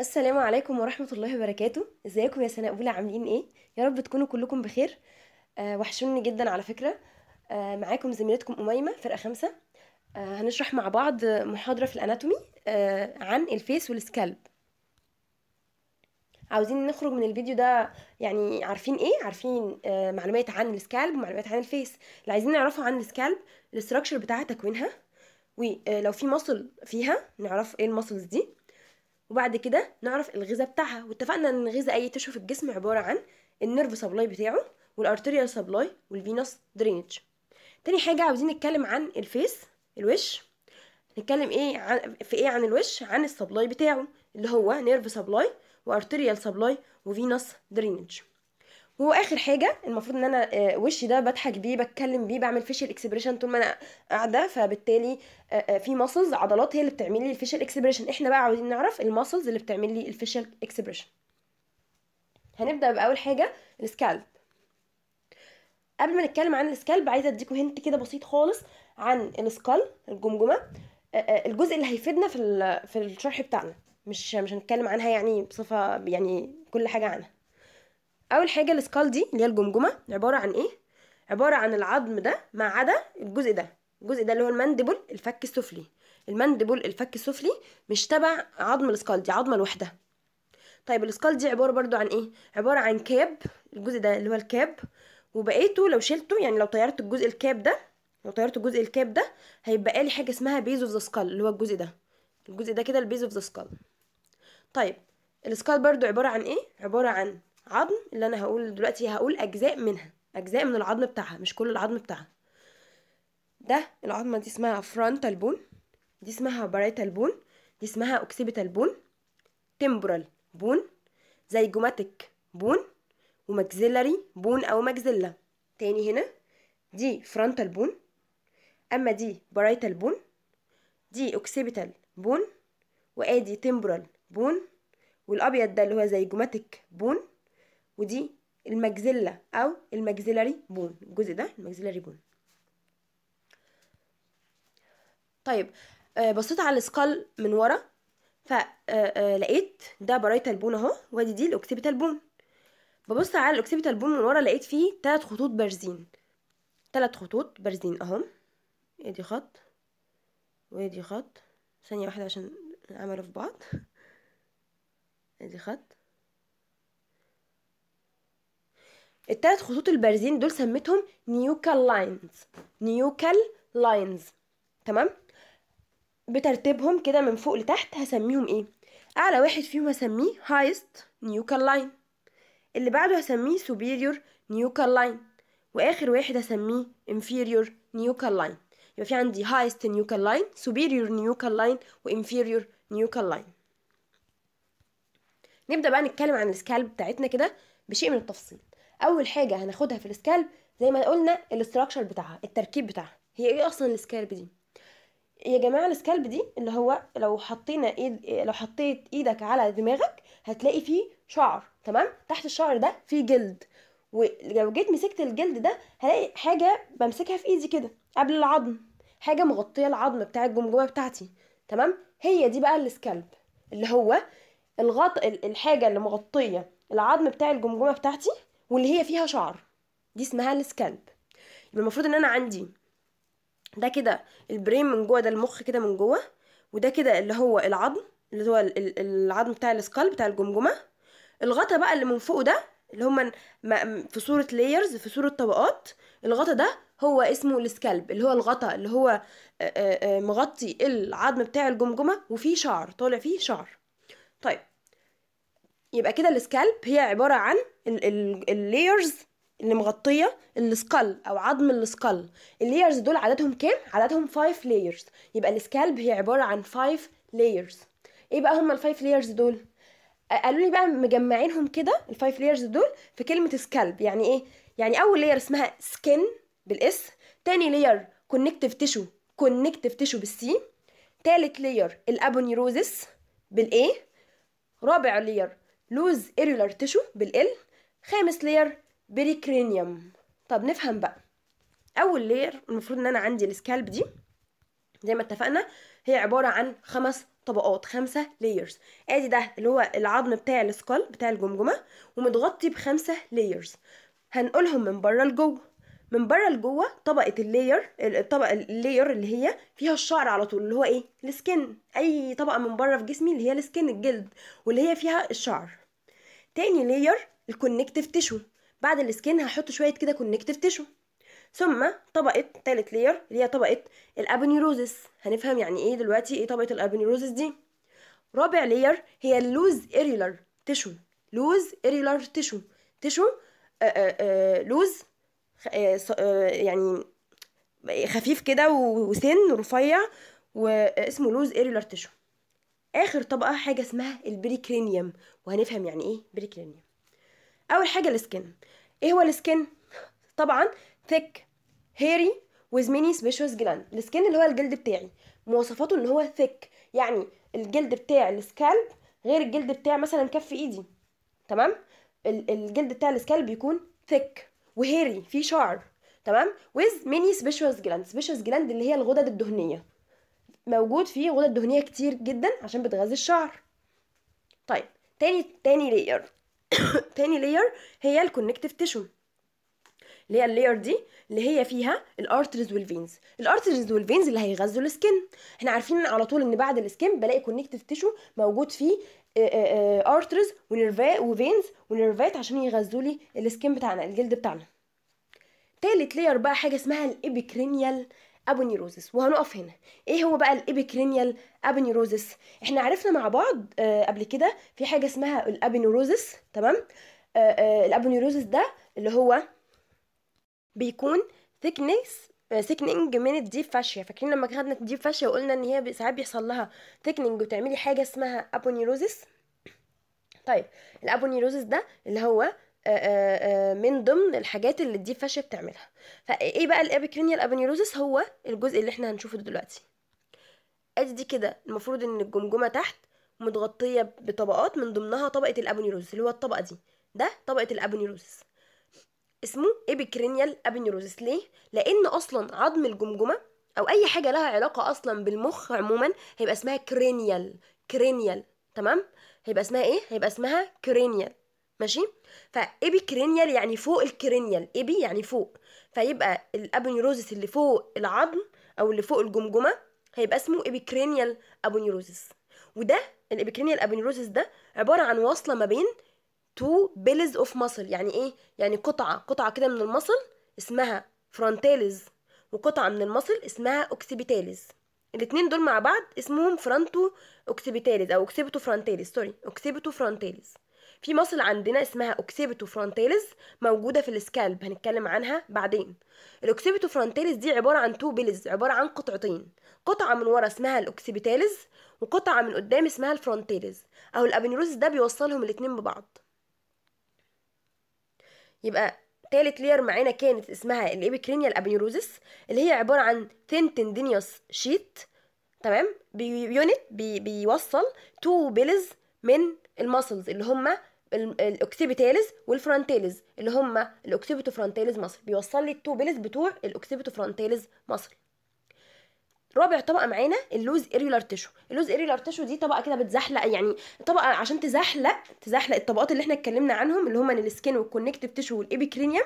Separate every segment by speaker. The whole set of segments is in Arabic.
Speaker 1: السلام عليكم ورحمة الله وبركاته ازيكم يا سنة أولى عاملين ايه؟ يا رب تكونوا كلكم بخير آه وحشوني جدا على فكرة آه معاكم زميلتكم أميمة فرقة خمسة آه هنشرح مع بعض محاضرة في الأناتومي آه عن الفيس والسكالب عاوزين نخرج من الفيديو ده يعني عارفين ايه عارفين آه معلومات عن السكالب ومعلومات عن الفيس اللي عايزين نعرفه عن السكالب الاستراكشر بتاعها تكوينها ولو آه، في مصل فيها نعرف ايه المصلز دي وبعد كده نعرف الغذاء بتاعها واتفقنا ان الغذاء اي تشو في الجسم عباره عن النيرف سبلاي بتاعه والارتيريال سبلاي والفينوس درينج تاني حاجه عاوزين نتكلم عن الفيس الوش نتكلم ايه عن في ايه عن الوش عن السبلاي بتاعه اللي هو نيرف سبلاي وارتيريال سبلاي وفينوس درينج واخر حاجه المفروض ان انا آه، وشي ده بضحك بيه بتكلم بيه بعمل فيشل اكسبريشن طول ما انا قاعده فبالتالي آه، آه، في ماسلز عضلات هي اللي بتعمل لي الفيشل اكسبريشن احنا بقى عاوزين نعرف الماسلز اللي بتعمل لي الفيشل اكسبريشن هنبدا باول حاجه السكالب قبل ما نتكلم عن السكالب عايزه اديكم هنت كده بسيط خالص عن السكال الجمجمه الجزء اللي هيفيدنا في في الشرح بتاعنا مش مش هنتكلم عنها يعني بصفه يعني كل حاجه عنها اول حاجه السكال دي اللي هي الجمجمه عباره عن ايه عباره عن العظم ده ما عدا الجزء ده الجزء ده اللي هو المندبل الفك السفلي المندبل الفك السفلي مش تبع عظم السكال دي عظمه لوحدها طيب السكال دي عباره برضو عن ايه عباره عن كاب الجزء ده اللي هو الكاب وبقيته لو شلته يعني لو طيرت الجزء الكاب ده لو طيرت الجزء الكاب ده هيبقى لي حاجه اسمها بيز اوف ذا سكال اللي هو الجزء ده الجزء ده كده البيز اوف ذا سكال طيب السكال برضو عباره عن ايه عباره عن عظم اللي انا هقول دلوقتي هقول اجزاء منها اجزاء من العظم بتاعها مش كل العظم بتاعها ده العظمه دي اسمها فرونتال بون دي اسمها باريتال بون دي اسمها اوكسيبيتال بون تمبرال بون جوماتيك بون وماكسيلاري بون او ماكسيلا تاني هنا دي فرونتال بون اما دي باريتال بون دي اوكسيبيتال بون وادي تمبرال بون والابيض ده اللي هو زي جوماتيك بون ودي المجزلة أو المجزلري بون الجزء ده المجزلري بون طيب آه، بصيت على السكال من ورا فلقيت آه، آه، ده برايتال بون اهو وادي دي الاوكسيبيتال بون ببص على الاوكسيبيتال بون من ورا لقيت فيه تلات خطوط بارزين تلات خطوط بارزين اهم ادي إيه خط وادي خط ثانية واحدة عشان عملوا في بعض ادي خط الثلاث خطوط البارزين دول سميتهم نيوكال لاينز نيوكال لاينز تمام بترتيبهم كده من فوق لتحت هسميهم ايه اعلى واحد فيهم هسميه هايست نيوكال لاين اللي بعده هسميه سوبيريور نيوكال لاين واخر واحد هسميه انفيريور نيوكال لاين يبقى في عندي هايست نيوكال لاين سوبيريور نيوكال لاين وانفيريور نيوكال لاين نبدا بقى نتكلم عن السكالب بتاعتنا كده بشيء من التفصيل اول حاجه هناخدها في السكالب زي ما قلنا الاستراكشر بتاعها التركيب بتاعها هي ايه اصلا السكالب دي يا جماعه السكالب دي اللي هو لو حطينا ايد لو حطيت ايدك على دماغك هتلاقي فيه شعر تمام تحت الشعر ده فيه جلد ولو جيت مسكت الجلد ده هلاقي حاجه بمسكها في ايدي كده قبل العظم حاجه مغطيه العظم بتاع الجمجمه بتاعتي تمام هي دي بقى السكالب اللي هو الغط الحاجه اللي مغطيه العظم بتاع الجمجمه بتاعتي واللي هي فيها شعر دي اسمها السكالب يبقى المفروض ان انا عندي ده كده البرين من جوه ده المخ كده من جوه وده كده اللي هو العظم اللي هو العظم بتاع السكالب بتاع الجمجمه الغطا بقى اللي من فوقه ده اللي هما في صوره لايرز في صوره طبقات الغطا ده هو اسمه السكالب اللي هو الغطا اللي هو مغطي العظم بتاع الجمجمه وفيه شعر طالع فيه شعر طيب يبقى كده السكالب هي عباره عن اللايرز اللي مغطيه السكال او عظم السكال اللايرز دول عددهم كام عددهم 5 لايرز يبقى السكالب هي عباره عن 5 لايرز ايه بقى هما الفايف لايرز دول قالوا لي بقى مجمعينهم كده الفايف لايرز دول في كلمه سكالب يعني ايه يعني اول لاير اسمها سكن بالاس تاني لاير كونكتيف تيشو كونكتيف تيشو بالسي تالت لاير الابونيروزس بالاي رابع لاير لوز ايرولار تشو بالال خامس لير بريكرينيوم طب نفهم بقى اول لير المفروض ان انا عندي السكالب دي زي ما اتفقنا هي عباره عن خمس طبقات خمسة لايرز ادي ده اللي هو العظم بتاع السكالب بتاع الجمجمه ومتغطي بخمسة لايرز هنقولهم من بره لجوه من بره لجوه طبقه اللاير الطبقه اللاير اللي هي فيها الشعر على طول اللي هو ايه السكن اي طبقه من بره في جسمي اللي هي السكن الجلد واللي هي فيها الشعر تاني لاير الكونكتيف تيشو بعد السكن هحط شويه كده كونكتيف تيشو ثم طبقه تالت لاير اللي هي طبقه الابنيروزس هنفهم يعني ايه دلوقتي ايه طبقه الابنيروزس دي رابع لاير هي اللوز اريلر تيشو لوز اريلر تيشو تيشو آآ لوز آه، آه، يعني خفيف كده وسن رفيع واسمه آه، لوز ايريولار تشو اخر طبقه حاجه اسمها البريكرينيوم وهنفهم يعني ايه بريكرينيوم اول حاجه السكن ايه هو السكن طبعا ثيك هيري with many specious gland السكن اللي هو الجلد بتاعي مواصفاته ان هو ثيك يعني الجلد بتاع السكالب غير الجلد بتاع مثلا كف ايدي تمام الجلد بتاع السكالب بيكون ثيك وهيري في شعر تمام ويز ميني سبيشوس جلاند سبيشوس جلاند اللي هي الغدد الدهنيه موجود فيه غدد دهنيه كتير جدا عشان بتغذي الشعر طيب تاني تاني لاير تاني لاير هي الكونكتيف تيشو اللي هي اللاير دي اللي هي فيها الارترز والفينز الارترز والفينز اللي هيغذوا السكن احنا عارفين على طول ان بعد السكن بلاقي كونكتيف تيشو موجود فيه ارترز ونيرفات وفينز ونيرفات عشان يغذوا لي السكين بتاعنا الجلد بتاعنا تالت لاير بقى حاجه اسمها الابيكرينيال ابونيروزس وهنقف هنا ايه هو بقى الابيكرينيال ابونيروزس احنا عرفنا مع بعض آه، قبل كده في حاجه اسمها الابونيروزس تمام آه، آه، الابونيروزس ده اللي هو بيكون thickness ثيكنينج من الديب فاشيا فاكرين لما خدنا الديب فاشيا وقلنا ان هي ساعات بيحصل لها ثيكنينج وتعملي حاجه اسمها ابونيروزس طيب الابونيروزس ده اللي هو من ضمن الحاجات اللي الديب فاشيا بتعملها فايه بقى الابيكرينيال ابونيروزس هو الجزء اللي احنا هنشوفه دلوقتي ادي دي كده المفروض ان الجمجمه تحت متغطيه بطبقات من ضمنها طبقه الابونيروزس اللي هو الطبقه دي ده طبقه الابونيروزس اسمه ابيكرينيال ابينيروزس ليه لان اصلا عظم الجمجمه او اي حاجه لها علاقه اصلا بالمخ عموما هيبقى اسمها كرينيال كرينيال تمام هيبقى اسمها ايه هيبقى اسمها كرينيال ماشي فايبي كرينيال يعني فوق الكرينيال ايبي يعني فوق فيبقى الابونيروزس اللي فوق العظم او اللي فوق الجمجمه هيبقى اسمه ايبيكرينيال ابونيروزس وده الابيكرينيال ابونيروزس ده عباره عن وصله ما بين تو بيلز اوف ماسل يعني ايه يعني قطعه قطعه كده من المصل اسمها فرونتاليز وقطعه من المصل اسمها اوكسيبيتاليز الاتنين دول مع بعض اسمهم فرانتو اوكسيبيتاليز او اوكسيبيتو فرونتاليز سوري اوكسيبيتو فرونتاليز في مصل عندنا اسمها اوكسيبيتو فرونتاليز موجوده في السكالب هنتكلم عنها بعدين الاوكسيبيتو فرونتاليز دي عباره عن تو بيلز عباره عن قطعتين قطعه من ورا اسمها الاوكسيبيتاليز وقطعه من قدام اسمها الفرونتاليز او الابنيروز ده بيوصلهم الاتنين ببعض يبقى تالت لير معانا كانت اسمها الابيكرينيال ابنيوروزس اللي هي عباره عن ثين تندينيوس شيت تمام بيونت بي بيوصل تو بيلز من المسلز اللي هم الاوكسيبيتالز والفرونتالز اللي هم الاوكسيبيتو فرونتالز مصل بيوصل لي التو بيلز بتوع الاوكسيبيتو فرونتالز مصل رابع طبقه معانا اللوز ايريولار تيشو اللوز ايريولار تيشو دي طبقه كده بتزحلق يعني طبقه عشان تزحلق تزحلق الطبقات اللي احنا اتكلمنا عنهم اللي هما السكن والكونكتيف تيشو والابيكرينيوم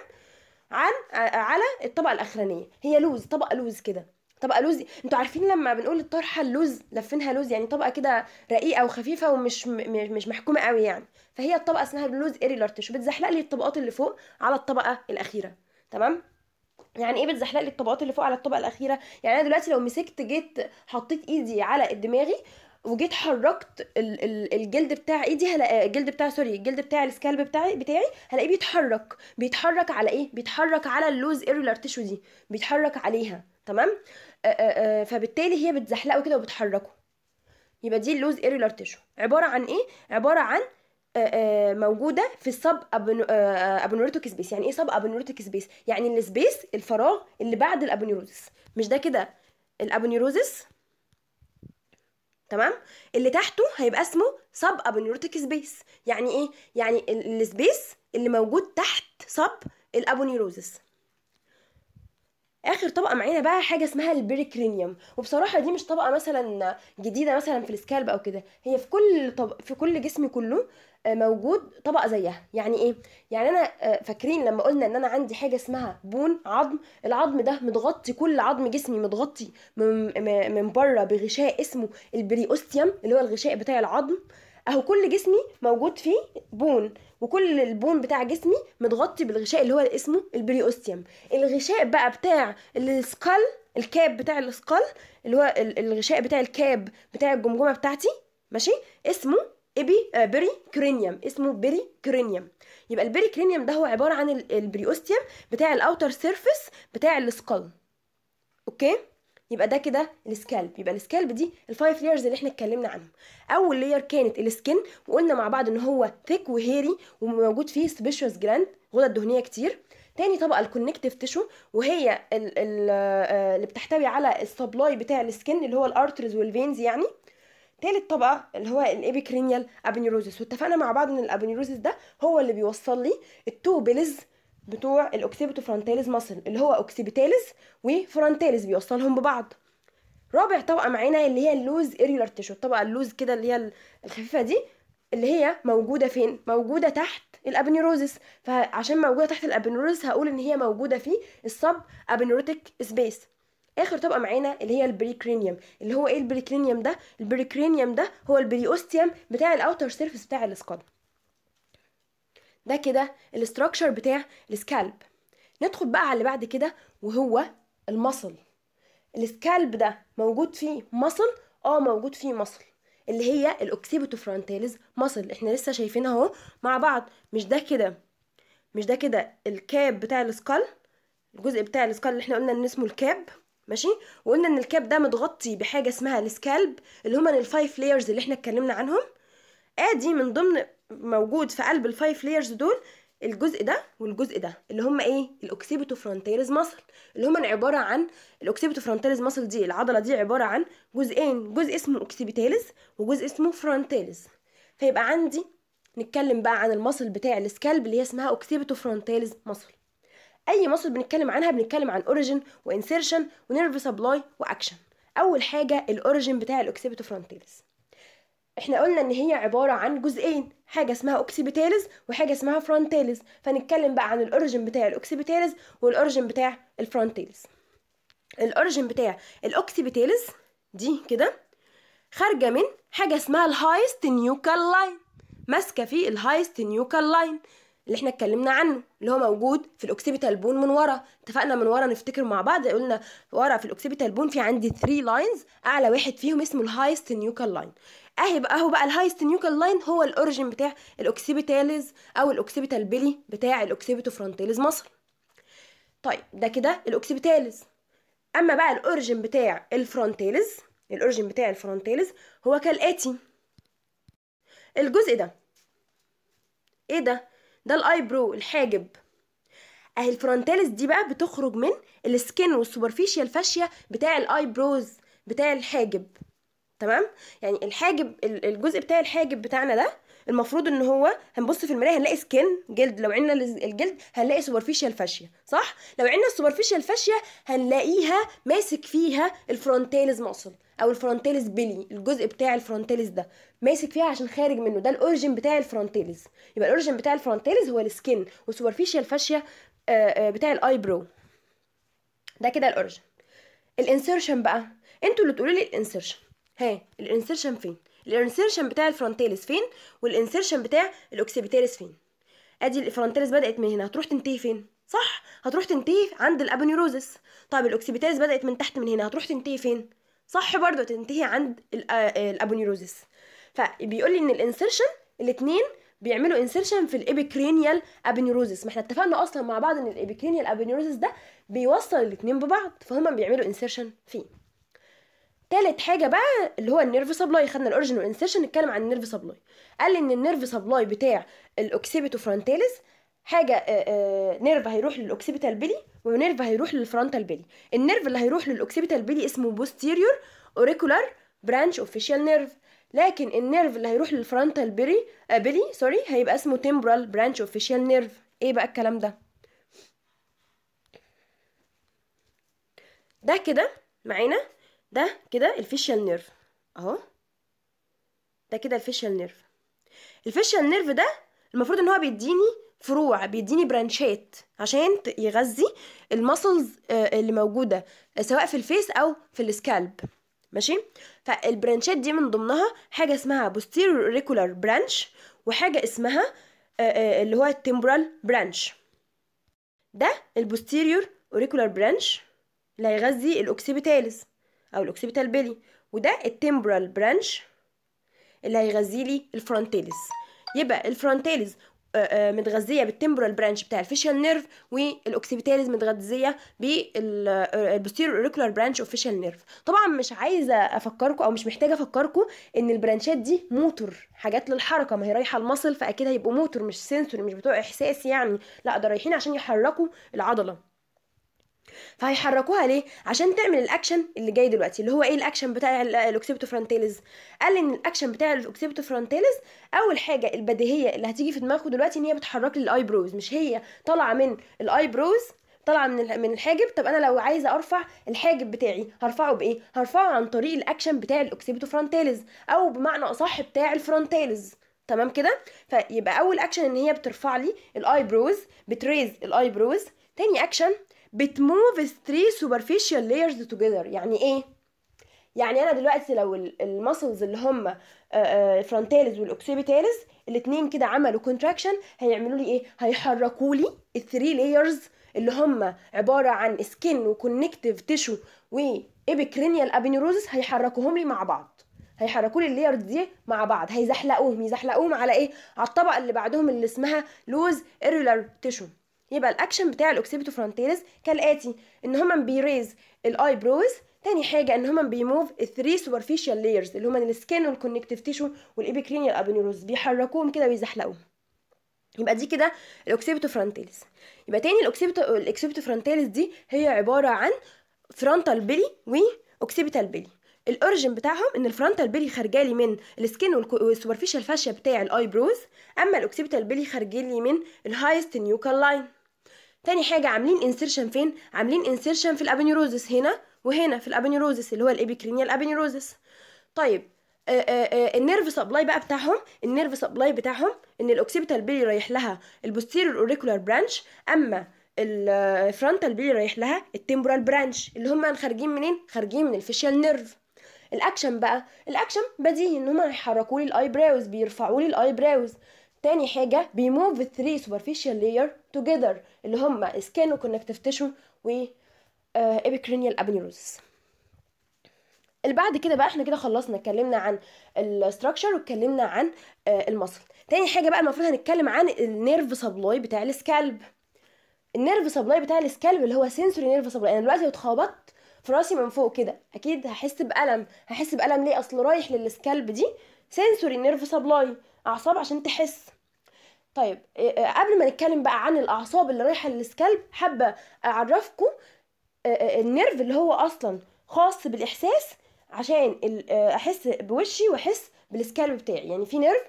Speaker 1: عن آه، على الطبقه الاخرانيه هي لوز طبقه لوز كده طبقه لوز انتوا عارفين لما بنقول الطرحه اللوز لفينها لوز يعني طبقه كده رقيقه وخفيفه ومش مش محكومه قوي يعني فهي الطبقه اسمها اللوز ايريولار تيشو بتزحلق لي الطبقات اللي فوق على الطبقه الاخيره تمام يعني ايه بتزحلق لي الطبقات اللي فوق على الطبقه الاخيره يعني انا دلوقتي لو مسكت جيت حطيت ايدي على دماغي وجيت حركت الجلد بتاع ايدي هلاقي الجلد بتاع سوري الجلد بتاع السكالب بتاعي بتاعي هلاقيه بيتحرك بيتحرك على ايه بيتحرك على اللوز ايرولار تيشو دي بيتحرك عليها تمام فبالتالي هي بتزحلقه كده وبتحركه يبقى دي اللوز ايرولار تيشو عباره عن ايه عباره عن آه، آه، موجوده في السب ابونيوروتيك آه، سبيس يعني ايه سب ابونيوروتيك سبيس يعني السبيس الفراغ اللي بعد الابونيروزس مش ده كده الابونيروزس تمام اللي تحته هيبقى اسمه سب ابونيروتيك سبيس يعني ايه يعني السبيس اللي موجود تحت سب الابونيروزس اخر طبقه معانا بقى حاجه اسمها البريكرينيوم وبصراحه دي مش طبقه مثلا جديده مثلا في السكالب او كده هي في كل طب في كل جسم كله موجود طبقه زيها يعني ايه يعني انا آه، فاكرين لما قلنا ان انا عندي حاجه اسمها بون عظم العظم ده متغطي كل عظم جسمي متغطي من, من بره بغشاء اسمه البريوستيوم اللي هو الغشاء بتاع العظم اهو كل جسمي موجود فيه بون وكل البون بتاع جسمي متغطي بالغشاء اللي هو اسمه البريوستيوم الغشاء بقى بتاع السكال الكاب بتاع السكال اللي هو الغشاء بتاع الكاب بتاع الجمجمه بتاعتي ماشي اسمه ابي آه، بيري بري كرينيوم اسمه بري كرينيوم يبقى البري كرينيوم ده هو عباره عن البريوستيوم بتاع الاوتر سيرفيس بتاع السكال اوكي يبقى ده كده السكالب يبقى السكالب دي الفايف لايرز اللي احنا اتكلمنا عنهم اول لاير كانت السكن وقلنا مع بعض ان هو ثيك وهيري وموجود فيه سبيشوس جراند غدد دهنيه كتير تاني طبقه الكونكتيف تيشو وهي آه، اللي بتحتوي على السبلاي بتاع السكن اللي هو الارترز والفينز يعني تالت طبقه اللي هو الابيكرينيال ابنيروزس واتفقنا مع بعض ان الابنيروزس ده هو اللي بيوصل لي التوبلز بتوع فرونتاليز ماسل اللي هو اوكسيبيتاليز وفرونتاليز بيوصلهم ببعض رابع طبقه معانا اللي هي اللوز ايريولار تيشو الطبقه اللوز كده اللي هي الخفيفه دي اللي هي موجوده فين موجوده تحت الابنيروزس فعشان موجوده تحت الابنيروزس هقول ان هي موجوده في السب ابنيروتيك سبيس اخر طبقه معانا اللي هي البريكرينيوم اللي هو ايه البريكرينيوم ده البريكرينيوم ده هو البريوستيوم بتاع الاوتر سيرفيس بتاع السكال ده كده الاستراكشر بتاع السكالب ندخل بقى على اللي بعد كده وهو المصل السكالب ده موجود فيه مصل اه موجود فيه مصل اللي هي الاوكسيبيتو فرونتاليز مصل احنا لسه شايفينها اهو مع بعض مش ده كده مش ده كده الكاب بتاع السكال الجزء بتاع السكال اللي احنا قلنا ان اسمه الكاب ماشي وقلنا ان الكاب ده متغطي بحاجه اسمها السكالب اللي هما الفايف لايرز اللي احنا اتكلمنا عنهم ادي آه، من ضمن موجود في قلب الفايف لايرز دول الجزء ده والجزء ده اللي هما ايه الاوكسيبيتو فرونتيرز ماسل اللي هما عباره عن الاوكسيبيتو فرونتيرز ماسل دي العضله دي عباره عن جزئين جزء اسمه اوكسيبيتالز وجزء اسمه فرونتيرز فيبقى عندي نتكلم بقى عن المصل بتاع السكالب اللي هي اسمها اوكسيبيتو فرونتيرز ماسل اي مصل بنتكلم عنها بنتكلم عن اوريجين وانسيرشن ونيرف سبلاي واكشن اول حاجه الاوريجين بتاع فرونتيلز احنا قلنا ان هي عباره عن جزئين حاجه اسمها اوكسيبيتالز وحاجه اسمها فرونتيلز فنتكلم بقى عن الاوريجين بتاع الاوكسيبيتالز والاوريجين بتاع الفرونتيلز الاوريجين بتاع الاوكسيبيتالز دي كده خارجه من حاجه اسمها الهايست نيوكال لاين ماسكه في الهايست نيوكال لاين اللي احنا اتكلمنا عنه اللي هو موجود في الاوكسيبيتال بون من ورا اتفقنا من ورا نفتكر مع بعض قلنا ورا في الاوكسيبيتال بون في عندي 3 لاينز اعلى واحد فيهم اسمه الهايست نيوكال لاين اهي بقى اهو بقى الهايست نيوكال لاين هو الاوريجين بتاع الاوكسيبيتاليز او الاوكسيبيتال بيلي بتاع الاوكسيبيتو فرونتاليز مصر طيب ده كده الاوكسيبيتاليز اما بقى الاوريجين بتاع الفرونتاليز الاوريجين بتاع الفرونتاليز هو كالاتي الجزء ده ايه ده ده الاي برو الحاجب اهي الفرونتاليس دي بقى بتخرج من السكن والسوبرفيشيا الفاشية بتاع الاي بروز بتاع الحاجب تمام يعني الحاجب الجزء بتاع الحاجب بتاعنا ده المفروض ان هو هنبص في المرايه هنلاقي سكن جلد لو عندنا الجلد هنلاقي سوبرفيشيا الفاشية صح لو عندنا السوبرفيشيا الفاشية هنلاقيها ماسك فيها الفرونتاليس ماسل او الفرونتاليس بيلي الجزء بتاع الفرونتاليس ده ماسك فيها عشان خارج منه ده الاورجن بتاع الفرونتيلز يبقى الاورجن بتاع الفرونتيلز هو السكن والسوبرفيشال فاشيا بتاع الاي برو ده كده الاورجن الانسيرشن بقى انتوا اللي تقولوا لي الانسيرشن ها الانسيرشن فين الانسيرشن بتاع الفرونتيلز فين والانسيرشن بتاع الاوكسيبيتالز فين ادي الفرونتيلز بدات من هنا هتروح تنتهي فين صح هتروح تنتهي عند الابونيروزس طيب الاوكسيبيتالز بدات من تحت من هنا هتروح تنتهي فين صح برضه تنتهي عند الابونيروزس آه، آه، فبيقول لي ان الانسرشن الاثنين بيعملوا انسرشن في الابيكرينيال ابنيوروزس ما احنا اتفقنا اصلا مع بعض ان الابيكرينيال ابنيوروزس ده بيوصل الاثنين ببعض فهما بيعملوا انسرشن فيه تالت حاجة بقى اللي هو النيرف سبلاي خدنا الاوريجن والانسرشن نتكلم عن النيرف سبلاي قال لي ان النيرف سبلاي بتاع الاوكسيبيتو فرونتاليس حاجة آآ آه، آآ آه، نيرف هيروح للاوكسيبيتال بيلي ونيرف هيروح للفرونتال بيلي النيرف اللي هيروح للاوكسيبيتال بيلي اسمه بوستيريور اوريكولار برانش اوفيشال نيرف لكن النيرف اللي هيروح للفرونتال بيري آه بيلي سوري هيبقى اسمه تيمبرال برانش اوفيشال نيرف ايه بقى الكلام ده ده كده معانا ده كده الفيشال نيرف اهو ده كده الفيشال نيرف الفيشال نيرف ده المفروض ان هو بيديني فروع بيديني برانشات عشان يغذي المسلز آه، اللي موجوده آه، سواء في الفيس او في السكالب ماشي فالبرانشات دي من ضمنها حاجه اسمها posterior auricular branch وحاجه اسمها آه، آه، اللي هو التمبرال برانش ده البوستيريور اوريكولار برانش اللي هيغذي الاوكسيبيتالز او الاوكسيبيتال بيلي وده التمبرال برانش اللي هيغذي لي الفرونتاليز يبقى الفرونتاليز آه، آه، متغذيه بالتمبرال برانش بتاع الفيشال نيرف والاوكسيبيتاليز متغذيه بالبوستيريور اوريكولار برانش اوف فيشال نيرف طبعا مش عايزه افكركم او مش محتاجه افكركم ان البرانشات دي موتور حاجات للحركه ما هي رايحه المصل فاكيد هيبقوا موتور مش سنسور مش بتوع احساس يعني لا ده رايحين عشان يحركوا العضله فهيحركوها ليه عشان تعمل الاكشن اللي جاي دلوقتي اللي هو ايه الاكشن بتاع الاوكسيبتو فرونتاليز قال ان الاكشن بتاع الاوكسيبتو فرونتاليز اول حاجه البديهيه اللي هتيجي في دماغه دلوقتي ان هي بتحرك لي الاي بروز مش هي طالعه من الاي بروز طالعه من من الحاجب طب انا لو عايزه ارفع الحاجب بتاعي هرفعه بايه هرفعه عن طريق الاكشن بتاع الاوكسيبتو فرونتاليز او بمعنى اصح بتاع الفرونتاليز تمام كده فيبقى اول اكشن ان هي بترفع لي الاي بروز بتريز الاي بروز تاني اكشن بتموف 3 سوبرفيشال لايرز together يعني ايه يعني انا دلوقتي لو المسلز اللي هم فرونتالز والاوكسيبيتالز الاثنين كده عملوا كونتراكشن هيعملوا لي ايه هيحركوا لي الثري لايرز اللي هم عباره عن سكين وكونكتيف تيشو وابيكرينيال ابينيروزس هيحركوهم لي مع بعض هيحركوا لي اللايرز دي مع بعض هيزحلقوهم يزحلقوهم على ايه على الطبقه اللي بعدهم اللي اسمها لوز ايرولار تيشو يبقى الاكشن بتاع الاوكسيبيتو فرونتيرز كالاتي ان هما بيريز الاي بروز تاني حاجة ان هما بيموف الثري سوبرفيشال لايرز اللي هما السكن والكونكتيف تيشو والابيكرينيال ابنيروز بيحركوهم كده ويزحلقوهم يبقى دي كده الاوكسيبيتو فرونتيلز يبقى تاني الاوكسيبيتو الاوكسيبيتو فرونتيلز دي هي عبارة عن فرونتال بيلي واوكسيبيتال بيلي الاورجن بتاعهم ان الفرونتال بيلي خارجالي من السكن والسوبرفيشال فاشيا بتاع الاي بروز اما الاوكسيبيتال بيلي خارجالي من الهايست نيوكال لاين تاني حاجه عاملين انسيرشن فين عاملين انسيرشن في الابنيروزس هنا وهنا في الابنيروزس اللي هو الابيكرينيال ابنيروزس طيب آه، آه، آه، النيرف سبلاي بقى بتاعهم النيرف سبلاي بتاعهم ان الاوكسيبيتال بيلي رايح لها البوستيريور اوريكولار برانش اما الفرونتال بيلي رايح لها التمبورال برانش اللي هم خارجين منين خارجين من الفيشيال نيرف الاكشن بقى الاكشن بديهي ان هم هيحركوا لي الاي براوز بيرفعوا لي الاي براوز تاني حاجه بيموف الثري سوبرفيشال لاير توجذر اللي هما سكان وكونكتيف تيشو و ايبيكرينيال ابنيروزس آه، اللي بعد كده بقى احنا كده خلصنا اتكلمنا عن الستراكشر واتكلمنا عن آه، المصل تاني حاجه بقى المفروض هنتكلم عن النيرف سبلاي بتاع السكالب النيرف سبلاي بتاع السكالب اللي هو سنسوري نيرف سبلاي انا دلوقتي اتخبطت في راسي من فوق كده اكيد هحس بالم هحس بالم ليه اصل رايح للسكالب دي سنسوري نيرف سبلاي اعصاب عشان تحس طيب إيه، إيه، قبل ما نتكلم بقى عن الاعصاب اللي رايحه للسكالب حابه اعرفكم إيه، النيرف اللي هو اصلا خاص بالاحساس عشان احس بوشي واحس بالسكالب بتاعي يعني في نيرف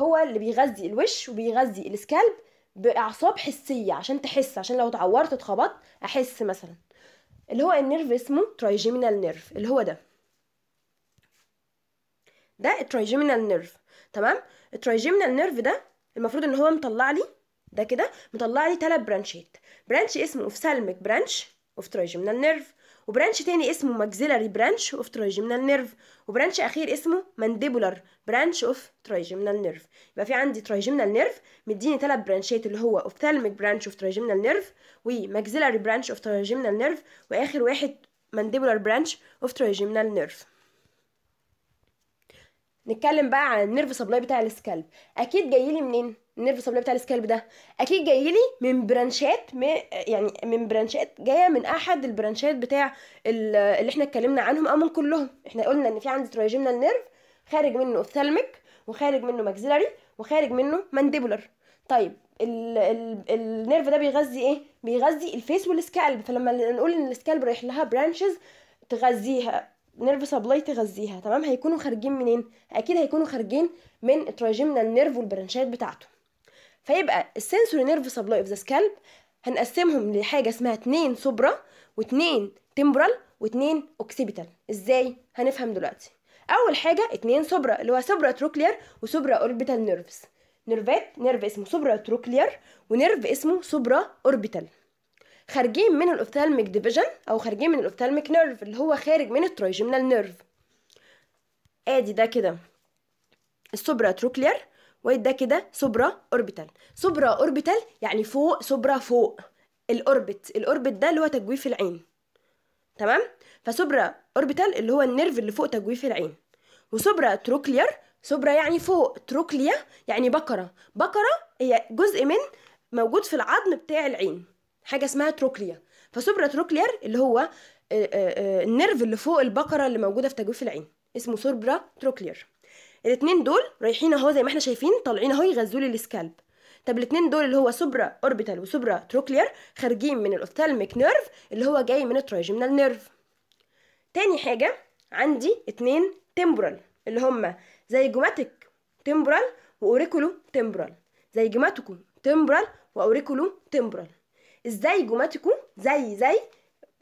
Speaker 1: هو اللي بيغذي الوش وبيغذي السكالب باعصاب حسيه عشان تحس عشان لو اتعورت اتخبطت احس مثلا اللي هو النيرف اسمه ترايجيمينال نيرف اللي هو ده ده الترايجيمينال نيرف تمام الترايجيمينال نيرف ده المفروض ان هو مطلع لي ده كده مطلع لي ثلاث برانشات برانش اسمه اوفسالميك برانش اوف ترايجمنال نيرف وبرانش تاني اسمه ماكسيلاري برانش اوف ترايجمنال نيرف وبرانش اخير اسمه مانديبولار برانش اوف ترايجمنال نيرف يبقى في عندي ترايجمنال نيرف مديني ثلاث برانشات اللي هو اوفسالميك برانش اوف ترايجمنال نيرف وماكسيلاري برانش اوف ترايجمنال نيرف واخر واحد مانديبولار برانش اوف ترايجمنال نيرف نتكلم بقى عن النيرف سبلاي بتاع السكالب اكيد جاي لي منين النيرف سبلاي بتاع السكالب ده اكيد جاي لي من برانشات من يعني من برانشات جايه من احد البرانشات بتاع اللي احنا اتكلمنا عنهم او من كلهم احنا قلنا ان في عندي ترايجيمنال نيرف خارج منه اوفثالميك وخارج منه ماكسيلاري وخارج منه مانديبولر طيب النيرف ده بيغذي ايه بيغذي الفيس والسكالب فلما نقول ان السكالب رايح لها برانشز تغذيها نيرف سبلاي تغذيها تمام هيكونوا خارجين منين اكيد هيكونوا خارجين من التراجمنا النيرف والبرانشات بتاعته فيبقى السنسوري نيرف سبلاي اوف ذا سكالب هنقسمهم لحاجه اسمها اتنين سوبرا واتنين تمبرال واتنين اوكسيبيتال ازاي هنفهم دلوقتي اول حاجه اتنين سوبرا اللي هو سوبرا تروكلير وسوبرا اوربيتال نيرفز نيرفات نيرف اسمه سوبرا تروكلير ونيرف اسمه سوبرا اوربيتال خارجين من الاوفثالميك ديفيجن او خارجين من الاوفثالميك نيرف اللي هو خارج من الترايجمنال نيرف ادي ده كده السوبرا تروكلير وده كده سوبرا اوربيتال سوبرا اوربيتال يعني فوق سوبرا فوق الاوربت الاوربت ده اللي هو تجويف العين تمام فسوبرا اوربيتال اللي هو النيرف اللي فوق تجويف العين وسوبرا تروكلير سوبرا يعني فوق تروكليا يعني بقره بقره هي جزء من موجود في العظم بتاع العين حاجه اسمها تروكليا تروكلير اللي هو آه، آه، آه، النيرف اللي فوق البقره اللي موجوده في تجويف العين اسمه سوبرا تروكلير الاثنين دول رايحين اهو زي ما احنا شايفين طالعين اهو يغذوا لي السكالب طب الاثنين دول اللي هو سوبرا اوربيتال وسوبرا تروكلير خارجين من الاوفتالميك نيرف اللي هو جاي من الترايجمنال نيرف تاني حاجه عندي اتنين تيمبرال اللي هما زي جوماتيك تيمبرال واوريكولو تيمبرال زي جيماتوكو تيمبرال واوريكولو تيمبرال جوماتيكو زي زي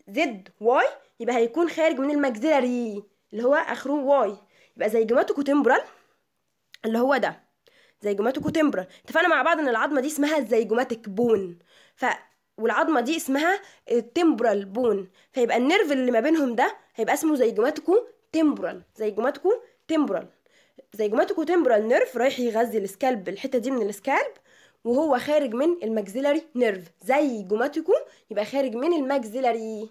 Speaker 1: زد واي يبقى هيكون خارج من المجزيلري اللي هو اخره واي يبقى جوماتيكو تمبرال اللي هو ده جوماتيكو تمبرال اتفقنا مع بعض ان العظمه دي اسمها جوماتيك بون ف والعظمه دي اسمها التمبرال بون فيبقى النيرف اللي ما بينهم ده هيبقى اسمه جوماتيكو تمبرال جوماتيكو تمبرال جوماتيكو تمبرال نيرف رايح يغذي السكالب الحته دي من السكالب وهو خارج من المجزلري نيرف زي جوماتيكو يبقى خارج من المجزلري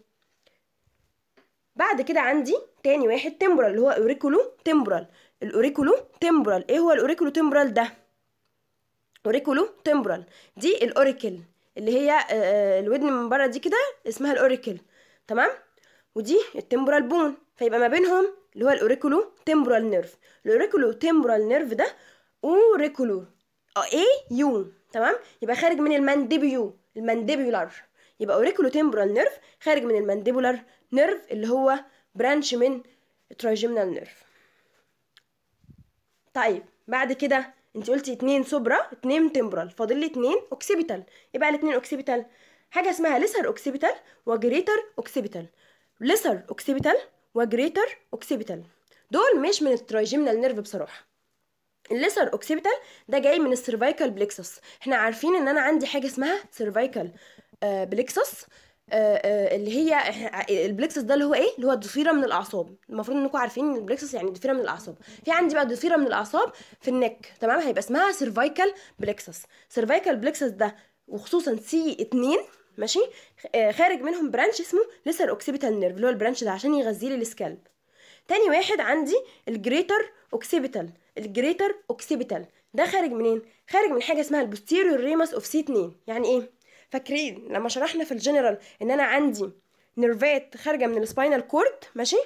Speaker 1: بعد كده عندي تاني واحد تمبرال اللي هو اوريكولو تمبرال الاوريكولو تمبرال ايه هو الاوريكولو تمبرال ده اوريكولو تمبرال دي الاوريكل اللي هي آه، الودن من بره دي كده اسمها الاوريكل تمام ودي التمبرال بون فيبقى ما بينهم اللي هو الاوريكولو تمبرال نيرف الاوريكولو تمبرال نيرف ده اوريكولو اي ايه يو تمام يبقى خارج من المانديبيو المانديبولار يبقى اوريكولو تمبرال نيرف خارج من المانديبولار نيرف اللي هو برانش من الترايجيمنال نيرف طيب بعد كده انت قلتي اتنين سوبرا اتنين تمبرال فاضل لي اتنين اوكسيبيتال يبقى الاتنين اوكسيبيتال حاجه اسمها ليسر اوكسيبيتال وجريتر اوكسيبيتال ليسر اوكسيبيتال وجريتر اوكسيبيتال دول مش من الترايجيمنال نيرف بصراحه الليسر اوكسيبيتال ده جاي من السيرفايكال بليكسس احنا عارفين ان انا عندي حاجه اسمها سيرفايكال آه، بليكسس آه، آه، اللي هي البليكسس ده اللي هو ايه اللي هو الضفيره من الاعصاب المفروض انكم عارفين ان البليكسس يعني ضفيره من الاعصاب في عندي بقى ضفيره من الاعصاب في النك تمام هيبقى اسمها سيرفايكال بليكسس سيرفايكال بليكسس ده وخصوصا سي 2 ماشي خارج منهم برانش اسمه ليسر اوكسيبيتال نيرف اللي هو البرانش ده عشان يغذي لي السكالب تاني واحد عندي الجريتر اوكسيبيتال الجريتر اوكسيبيتال ده خارج منين خارج من حاجه اسمها البوستيريور ريموس اوف سي 2 يعني ايه فاكرين لما شرحنا في الجنرال ان انا عندي نيرفات خارجه من السباينال كورد ماشي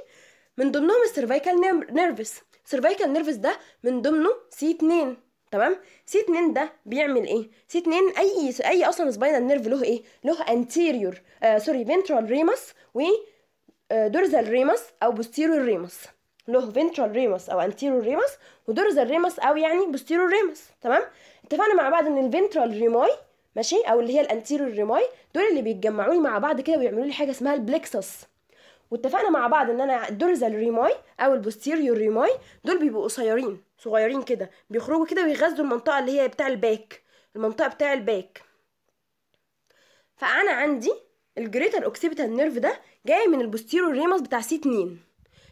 Speaker 1: من ضمنهم السيرفايكال نيرفس السيرفايكال نيرفس ده من ضمنه سي 2 تمام سي 2 ده بيعمل ايه سي 2 اي اي اصلا سباينال نيرف له ايه له انتيريور آه سوري فينترال ريموس و آه، دورزال ريموس او بوستيرو ريموس له فنترال ريموس او انتيرو ريموس ودورزال ريموس او يعني بوستيرو ريموس تمام اتفقنا مع بعض ان الفنترال ريماي ماشي او اللي هي الانتيرو ريماي دول اللي بيتجمعوا لي مع بعض كده ويعملوا لي حاجه اسمها البلكسس واتفقنا مع بعض ان انا الدورزال ريموي او البوستيريو ريماي دول بيبقوا قصيرين صغيرين كده بيخرجوا كده ويغذوا المنطقه اللي هي بتاع الباك المنطقه بتاع الباك فانا عندي الجريتر اوكسيبيتال نيرف ده جاي من البوستيرور ريموس بتاع سي 2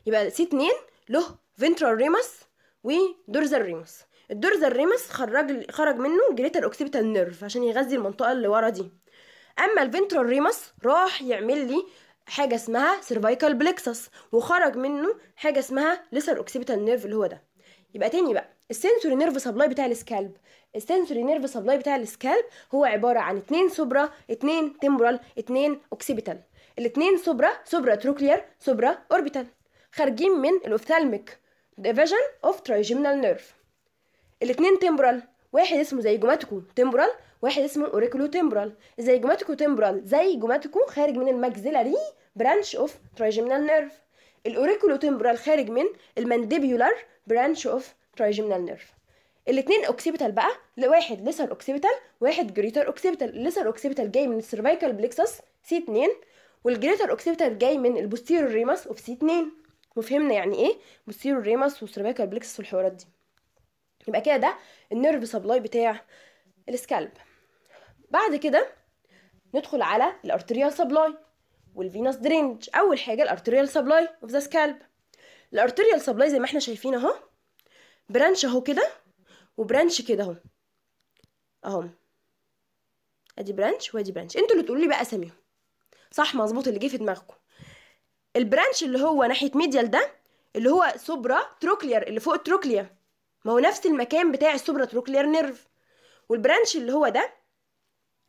Speaker 1: يبقى سي 2 له فنترال ريموس ودورزال ريموس الدورزال ريموس خرج خرج منه جريتر اوكسيبيتال نيرف عشان يغذي المنطقه اللي ورا دي اما الفنترال ريموس راح يعمل لي حاجه اسمها سيرفايكال بلكسس وخرج منه حاجه اسمها ليسر اوكسيبيتال نيرف اللي هو ده يبقى تاني بقى السنسوري نيرف سبلاي بتاع السكالب السنسوري نيرف سبلاي بتاع السكالب هو عباره عن اتنين سوبرا اتنين تمبرال اتنين اوكسيبيتال الاتنين سوبرا سوبرا تروكلير سوبرا اوربيتال خارجين من الاوفثالميك ديفيجن اوف تريجيمنال نيرف الاتنين تمبرال واحد اسمه زي جوماتيكو تمبرال واحد اسمه اوريكولو تمبرال زي جوماتيكو تمبرال زي جوماتيكو خارج من الماكسيلاري برانش اوف تريجيمنال نيرف الاوريكولو تمبرال خارج من المانديبيولار برانش اوف تريجيمنال نيرف الاثنين اوكسيبيتال بقى لواحد لسر اوكسيبيتال واحد جريتر اوكسيبيتال لسر اوكسيبيتال جاي من السيرفايكال بليكسس سي 2 والجريتر اوكسيبيتال جاي من البوستيرور ريمس اوف سي 2 وفهمنا يعني ايه بوستيرور ريمس والسيرفايكال بليكسس والحوارات دي يبقى كده ده النيرف سبلاي بتاع السكالب بعد كده ندخل على الارتريال سبلاي والفينوس درينج اول حاجه الارتريال سبلاي اوف ذا سكالب الارتريال سبلاي زي ما احنا شايفين اهو برانش اهو كده وبرانش كده اهو اهو ادي برانش وادي برانش انتوا اللي تقولوا لي بقى اساميهم صح مظبوط اللي جه في دماغكم البرانش اللي هو ناحيه ميديال ده اللي هو سوبرا تروكلير اللي فوق التروكليا ما هو نفس المكان بتاع السوبرا تروكلير نيرف والبرانش اللي هو ده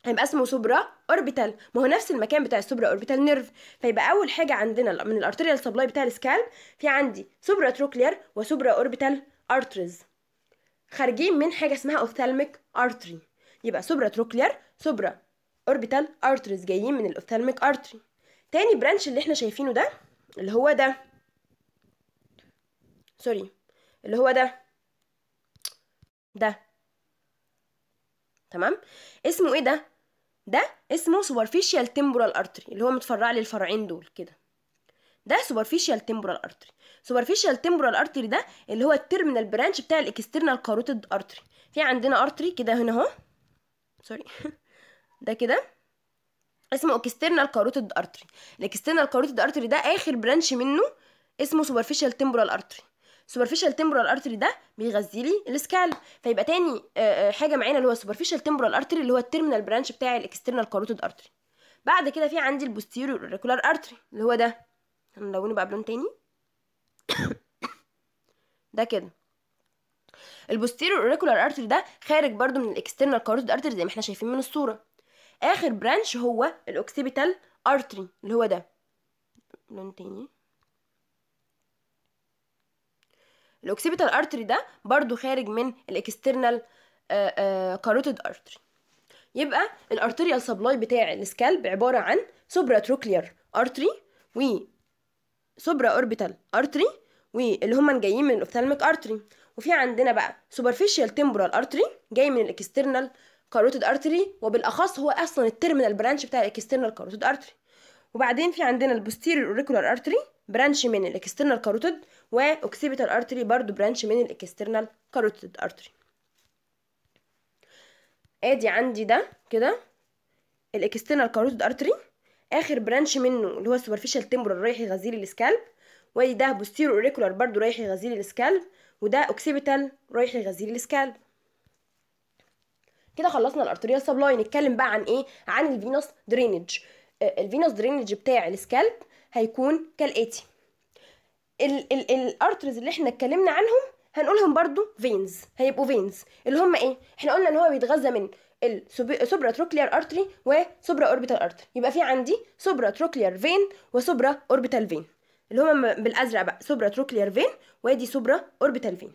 Speaker 1: هيبقى اسمه سوبرا اوربيتال ما هو نفس المكان بتاع السوبرا اوربيتال نيرف فيبقى اول حاجه عندنا من الارتريال سبلاي بتاع السكالب في عندي سوبرا تروكلير وسوبرا اوربيتال ارترز خارجين من حاجه اسمها اوفثالميك ارتري يبقى سوبرا تروكلير سوبرا اوربيتال ارتريز جايين من الاوفثالميك ارتري تاني برانش اللي احنا شايفينه ده اللي هو ده سوري اللي هو ده ده تمام اسمه ايه ده ده اسمه سوبرفيشال تمبورال ارتري اللي هو متفرع للفرعين دول كده ده سوبرفيشال تيمبرال ارتري سوبرفيشال تيمبرال ارتري ده اللي هو التيرمينال برانش بتاع الاكسترنال كاروتيد ارتري في عندنا ارتري كده هنا اهو سوري ده كده اسمه اكسترنال كاروتيد ارتري الاكسترنال كاروتيد ارتري ده اخر برانش منه اسمه سوبرفيشال تيمبرال ارتري سوبرفيشال تيمبرال ارتري ده بيغذي لي السكالب فيبقى تاني آه، آه، حاجه معانا اللي هو سوبرفيشال تيمبرال ارتري اللي هو التيرمينال برانش بتاع الاكسترنال كاروتيد ارتري بعد كده في عندي البوستيريور اوريكولار ارتري اللي هو ده هنلونه بقى بلون تاني ده كده البوستيريور اوريكولار ارتري ده خارج برضو من الاكسترنال كاروتيد ارتري زي ما احنا شايفين من الصوره اخر برانش هو الاوكسيبيتال ارتري اللي هو ده لون تاني الاوكسيبيتال ارتري ده برضو خارج من الاكسترنال كاروتيد ارتري يبقى الارتريال سبلاي بتاع السكالب عباره عن سوبراتروكلير ارتري و سوبرا اوربيتال ارتري واللي هما جايين من الاوفثالميك ارتري وفي عندنا بقى سوبرفيشال تمبورال ارتري جاي من الاكسترنال كاروتيد ارتري وبالاخص هو اصلا التيرمينال برانش بتاع الاكسترنال كاروتيد ارتري وبعدين في عندنا البوستيريور اوريكولار ارتري برانش من الاكسترنال كاروتيد واوكسيبيتال ارتري برضو برانش من الاكسترنال كاروتيد ارتري ادي عندي ده كده الاكسترنال كاروتيد ارتري اخر برانش منه اللي هو سوبرفيشال تمبرال رايح يغذي لي السكالب وادي ده بوستيرو اوريكولار برضو رايح يغذي لي السكالب وده اوكسيبيتال رايح يغذي لي السكالب كده خلصنا الارتريال سبلاي نتكلم بقى عن ايه عن الفينوس درينج آه، الفينوس درينج بتاع السكالب هيكون كالاتي ال ال الارترز اللي احنا اتكلمنا عنهم هنقولهم برضو فينز هيبقوا فينز اللي هم ايه احنا قلنا ان هو بيتغذى من السوبرا تروكلير ارتري وسوبرا اوربيتال ارتري يبقى في عندي سوبرا تروكلير فين وسوبرا اوربيتال فين اللي هما بالازرق بقى سوبرا تروكلير فين وادي سوبرا اوربيتال فين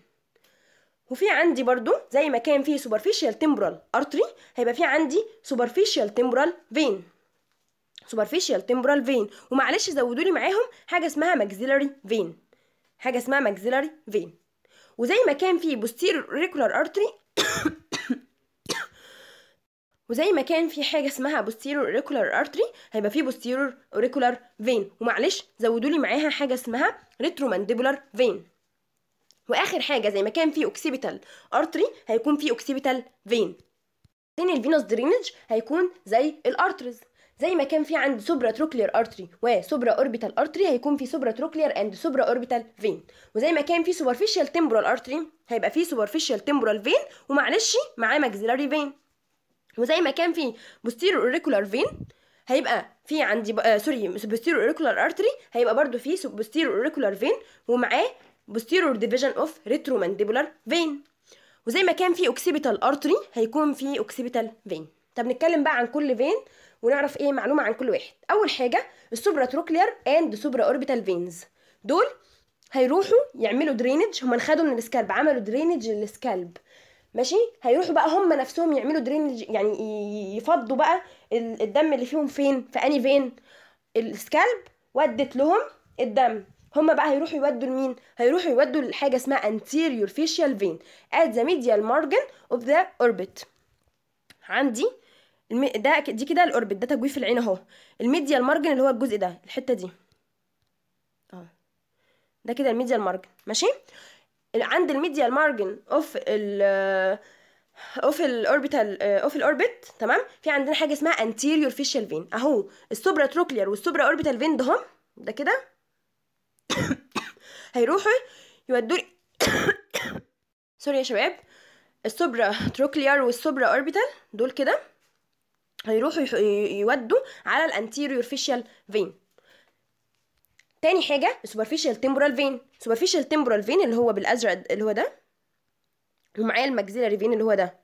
Speaker 1: وفي عندي برضو زي ما كان فيه سوبرفيشال تيمبرال ارتري هيبقى في عندي سوبرفيشال تيمبرال فين سوبرفيشال تيمبرال فين ومعلش زودوا لي معاهم حاجه اسمها ماكسيلاري فين حاجه اسمها ماكسيلاري فين وزي ما كان فيه بوستيريور ريكولار ارتري وزي ما كان في حاجه اسمها بوستيرور اوريكولار ارتري هيبقى في بوستيرور اوريكولار فين ومعلش زودوا لي معاها حاجه اسمها ريترومانديبولار فين واخر حاجه زي ما كان في اوكسيبيتال ارتري هيكون في اوكسيبيتال فين تاني الفينوس درينج هيكون زي الارترز زي ما كان في عند سوبرا تروكلير ارتري وسوبرا اوربيتال ارتري هيكون في سوبرا تروكلير اند سوبرا اوربيتال فين وزي ما كان في سوبرفيشال تمبرال ارتري هيبقى في سوبرفيشال تمبرال فين ومعلش معاه ماكسيلاري فين وزي ما كان في بوستيرو اوريكولار فين هيبقى في عندي ب... آه سوري بوستيرو اوريكولار ارتري هيبقى برضو في بوستيرو اوريكولار فين ومعاه بوستيرو ديفيجن اوف ريترو مانديبولار فين وزي ما كان في اوكسيبيتال ارتري هيكون في اوكسيبيتال فين طب نتكلم بقى عن كل فين ونعرف ايه معلومه عن كل واحد اول حاجه السوبرا تروكلير اند سوبرا اوربيتال فينز دول هيروحوا يعملوا درينج هما خدوا من السكالب عملوا درينج للسكالب ماشي هيروحوا بقى هم نفسهم يعملوا درين يعني يفضوا بقى الدم اللي فيهم فين في اني فين السكالب ودت لهم الدم هما بقى هيروحوا يودوا لمين هيروحوا يودوا لحاجه اسمها anterior facial vein at the medial margin of the orbit عندي ده دي كده الاوربت ده تجويف العين اهو الميديال مارجن اللي هو الجزء ده الحته دي اه ده كده الميديال مارجن ماشي عند الميديا مارجن اوف ال اوف الاوربيتال اوف الاوربت تمام في عندنا حاجه اسمها انتيريور فيشال فين اهو السوبرا تروكلير والسوبرا اوربيتال فين دهم ده كده هيروحوا يودوا سوري يا شباب السوبرا تروكلير والسوبرا اوربيتال دول كده هيروحوا يودوا على الانتيريور فيشال فين تاني حاجه السوبرفيشال تمبورال فين سوبرفيشال تمبورال فين اللي هو بالازرق اللي هو ده ومعايا الماكسيلاري فين اللي هو ده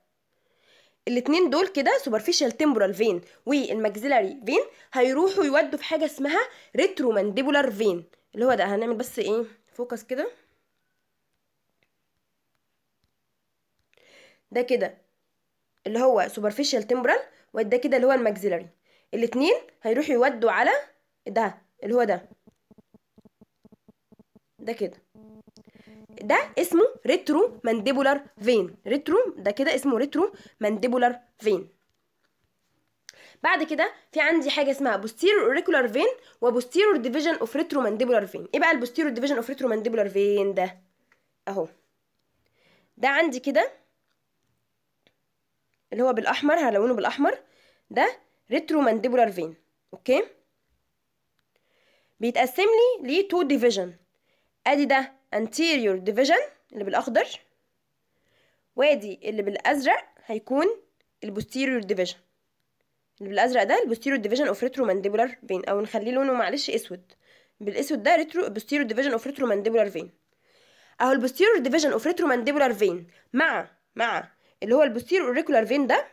Speaker 1: الاتنين دول كده سوبرفيشال تمبورال فين والماكسيلاري فين هيروحوا يودوا في حاجه اسمها ريترو مانديبولار فين اللي هو ده هنعمل بس ايه فوكس كده ده كده اللي هو سوبرفيشال تمبرال وده كده اللي هو الماكسيلاري الاتنين هيروحوا يودوا على ده اللي هو ده ده كده ده اسمه ريترو مانديبولار فين ريترو ده كده اسمه ريترو مانديبولار فين بعد كده في عندي حاجه اسمها بوستيرور اوريكولار فين وبوستيرور ديفيجن اوف ريترو مانديبولار فين ايه بقى البوستيرور ديفيجن اوف ريترو مانديبولار فين ده اهو ده عندي كده اللي هو بالاحمر هلونه بالاحمر ده ريترو مانديبولار فين اوكي بيتقسم لي لتو ديفيجن ادي ده anterior division اللي بالاخضر وادي اللي بالازرق هيكون posterior division اللي بالازرق ده posterior division of retromandibular vein او نخليه لونه معلش اسود بالاسود ده ريترو posterior division of retromandibular vein اهو posterior division of retromandibular vein مع مع اللي هو posterior auricular vein ده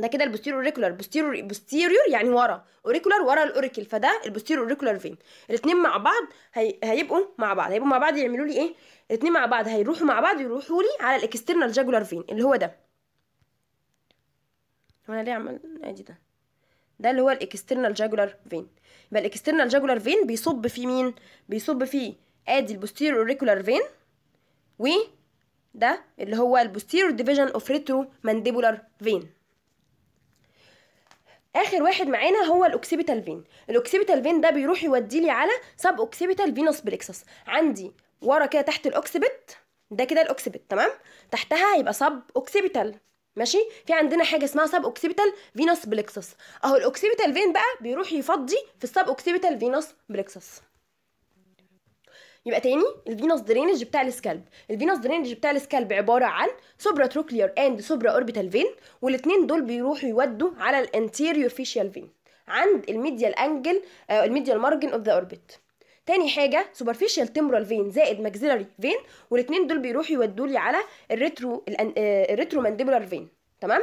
Speaker 1: ده كده البوستيرو اوريكولار بوستيرو بوستيريور يعني ورا اوريكولار ورا الاوريكل فده البوستيرو اوريكولار فين الاثنين مع بعض هي... هيبقوا مع بعض هيبقوا مع بعض يعملوا لي ايه الاثنين مع بعض هيروحوا مع بعض يروحوا لي على الاكسترنال جاجولار فين اللي هو ده هو انا ليه عمل ادي ده ده اللي هو الاكسترنال جاجولار فين يبقى الاكسترنال جاجولار فين بيصب في مين بيصب في ادي البوستيرو اوريكولار فين و ده اللي هو البوستيرو ديفيجن اوف ريترو مانديبولار فين اخر واحد معانا هو فين الاوكسيبيتال فين ده بيروح يوديلي على سب اوكسيبيتال فينوس بليكسس عندي ورا كده تحت الاوكسبت ده كده الاوكسبت تمام تحتها هيبقى سب اوكسيبيتال ماشي في عندنا حاجه اسمها سب اوكسيبيتال فينوس بليكسس اهو الاوكسيبيتال فين بقى بيروح يفضي في السب اوكسيبيتال فينوس بليكسس يبقى تاني الفينوس درينج بتاع السكالب الفينوس درينج بتاع السكالب عباره عن سوبرا تروكلير اند سوبرا اوربيتال فين والاثنين دول بيروحوا يودوا على الانتيريور فيشيال فين عند الميديال انجل الميديال مارجن اوف ذا اوربت تاني حاجه سوبرفيشال تمبرال فين زائد ماكسيلاري فين والاثنين دول بيروحوا يودوا لي على الريترو الريترو مانديبولار فين تمام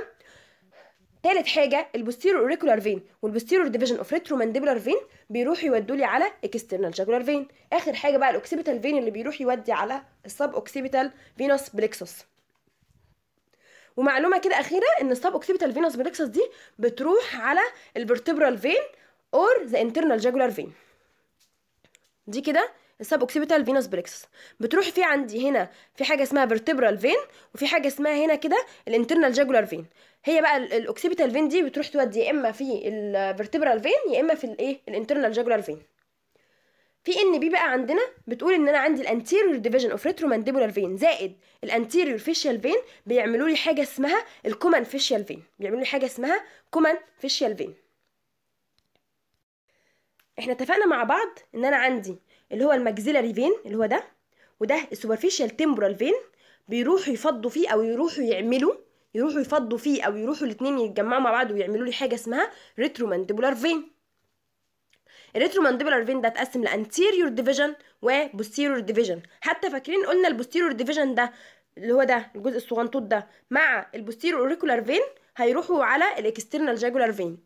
Speaker 1: ثالث حاجه البوستيرور اوريكولار فين والبوستيرور ديفيجن اوف ريترومانديبولار فين بيروح يودوا لي على اكسترنال جاجولار فين اخر حاجه بقى الاوكسيبيتال فين اللي بيروح يودي على السب اوكسيبيتال فينوس بليكسوس ومعلومه كده اخيره ان السب اوكسيبيتال فينوس بليكسوس دي بتروح على البرتبرال فين اور ذا انترنال جاجولار فين دي كده السب اوكسيبيتال فينوس بريكسس بتروح في عندي هنا في حاجه اسمها فيرتبرال فين وفي حاجه اسمها هنا كده الانترنال جاجولار فين هي بقى الاوكسيبيتال فين دي بتروح تودي يا اما في الفيرتبرال فين يا اما في الايه الانترنال جاجولار فين في ان بي بقى عندنا بتقول ان انا عندي الانتيريور ديفيجن اوف ريترومانديبولار فين زائد الانتيريور فيشيال فين بيعملوا لي حاجه اسمها الكومن فيشيال فين بيعملوا لي حاجه اسمها كومن فيشيال فين احنا اتفقنا مع بعض ان انا عندي اللي هو الماكسيلاري فين اللي هو ده وده السوبرفيشال تيمبرال فين بيروحوا يفضوا فيه او يروحوا يعملوا يروحوا يفضوا فيه او يروحوا الاثنين يتجمعوا مع بعض ويعملوا لي حاجه اسمها ريترومانديبولار فين الريترومانديبولار فين ده اتقسم لانتيريور ديفيجن وبوستيريور ديفيجن حتى فاكرين قلنا البوستيريور ديفيجن ده اللي هو ده الجزء الصغنطوط ده مع البوستيريور اوريكولار فين هيروحوا على الاكسترنال جاجولار فين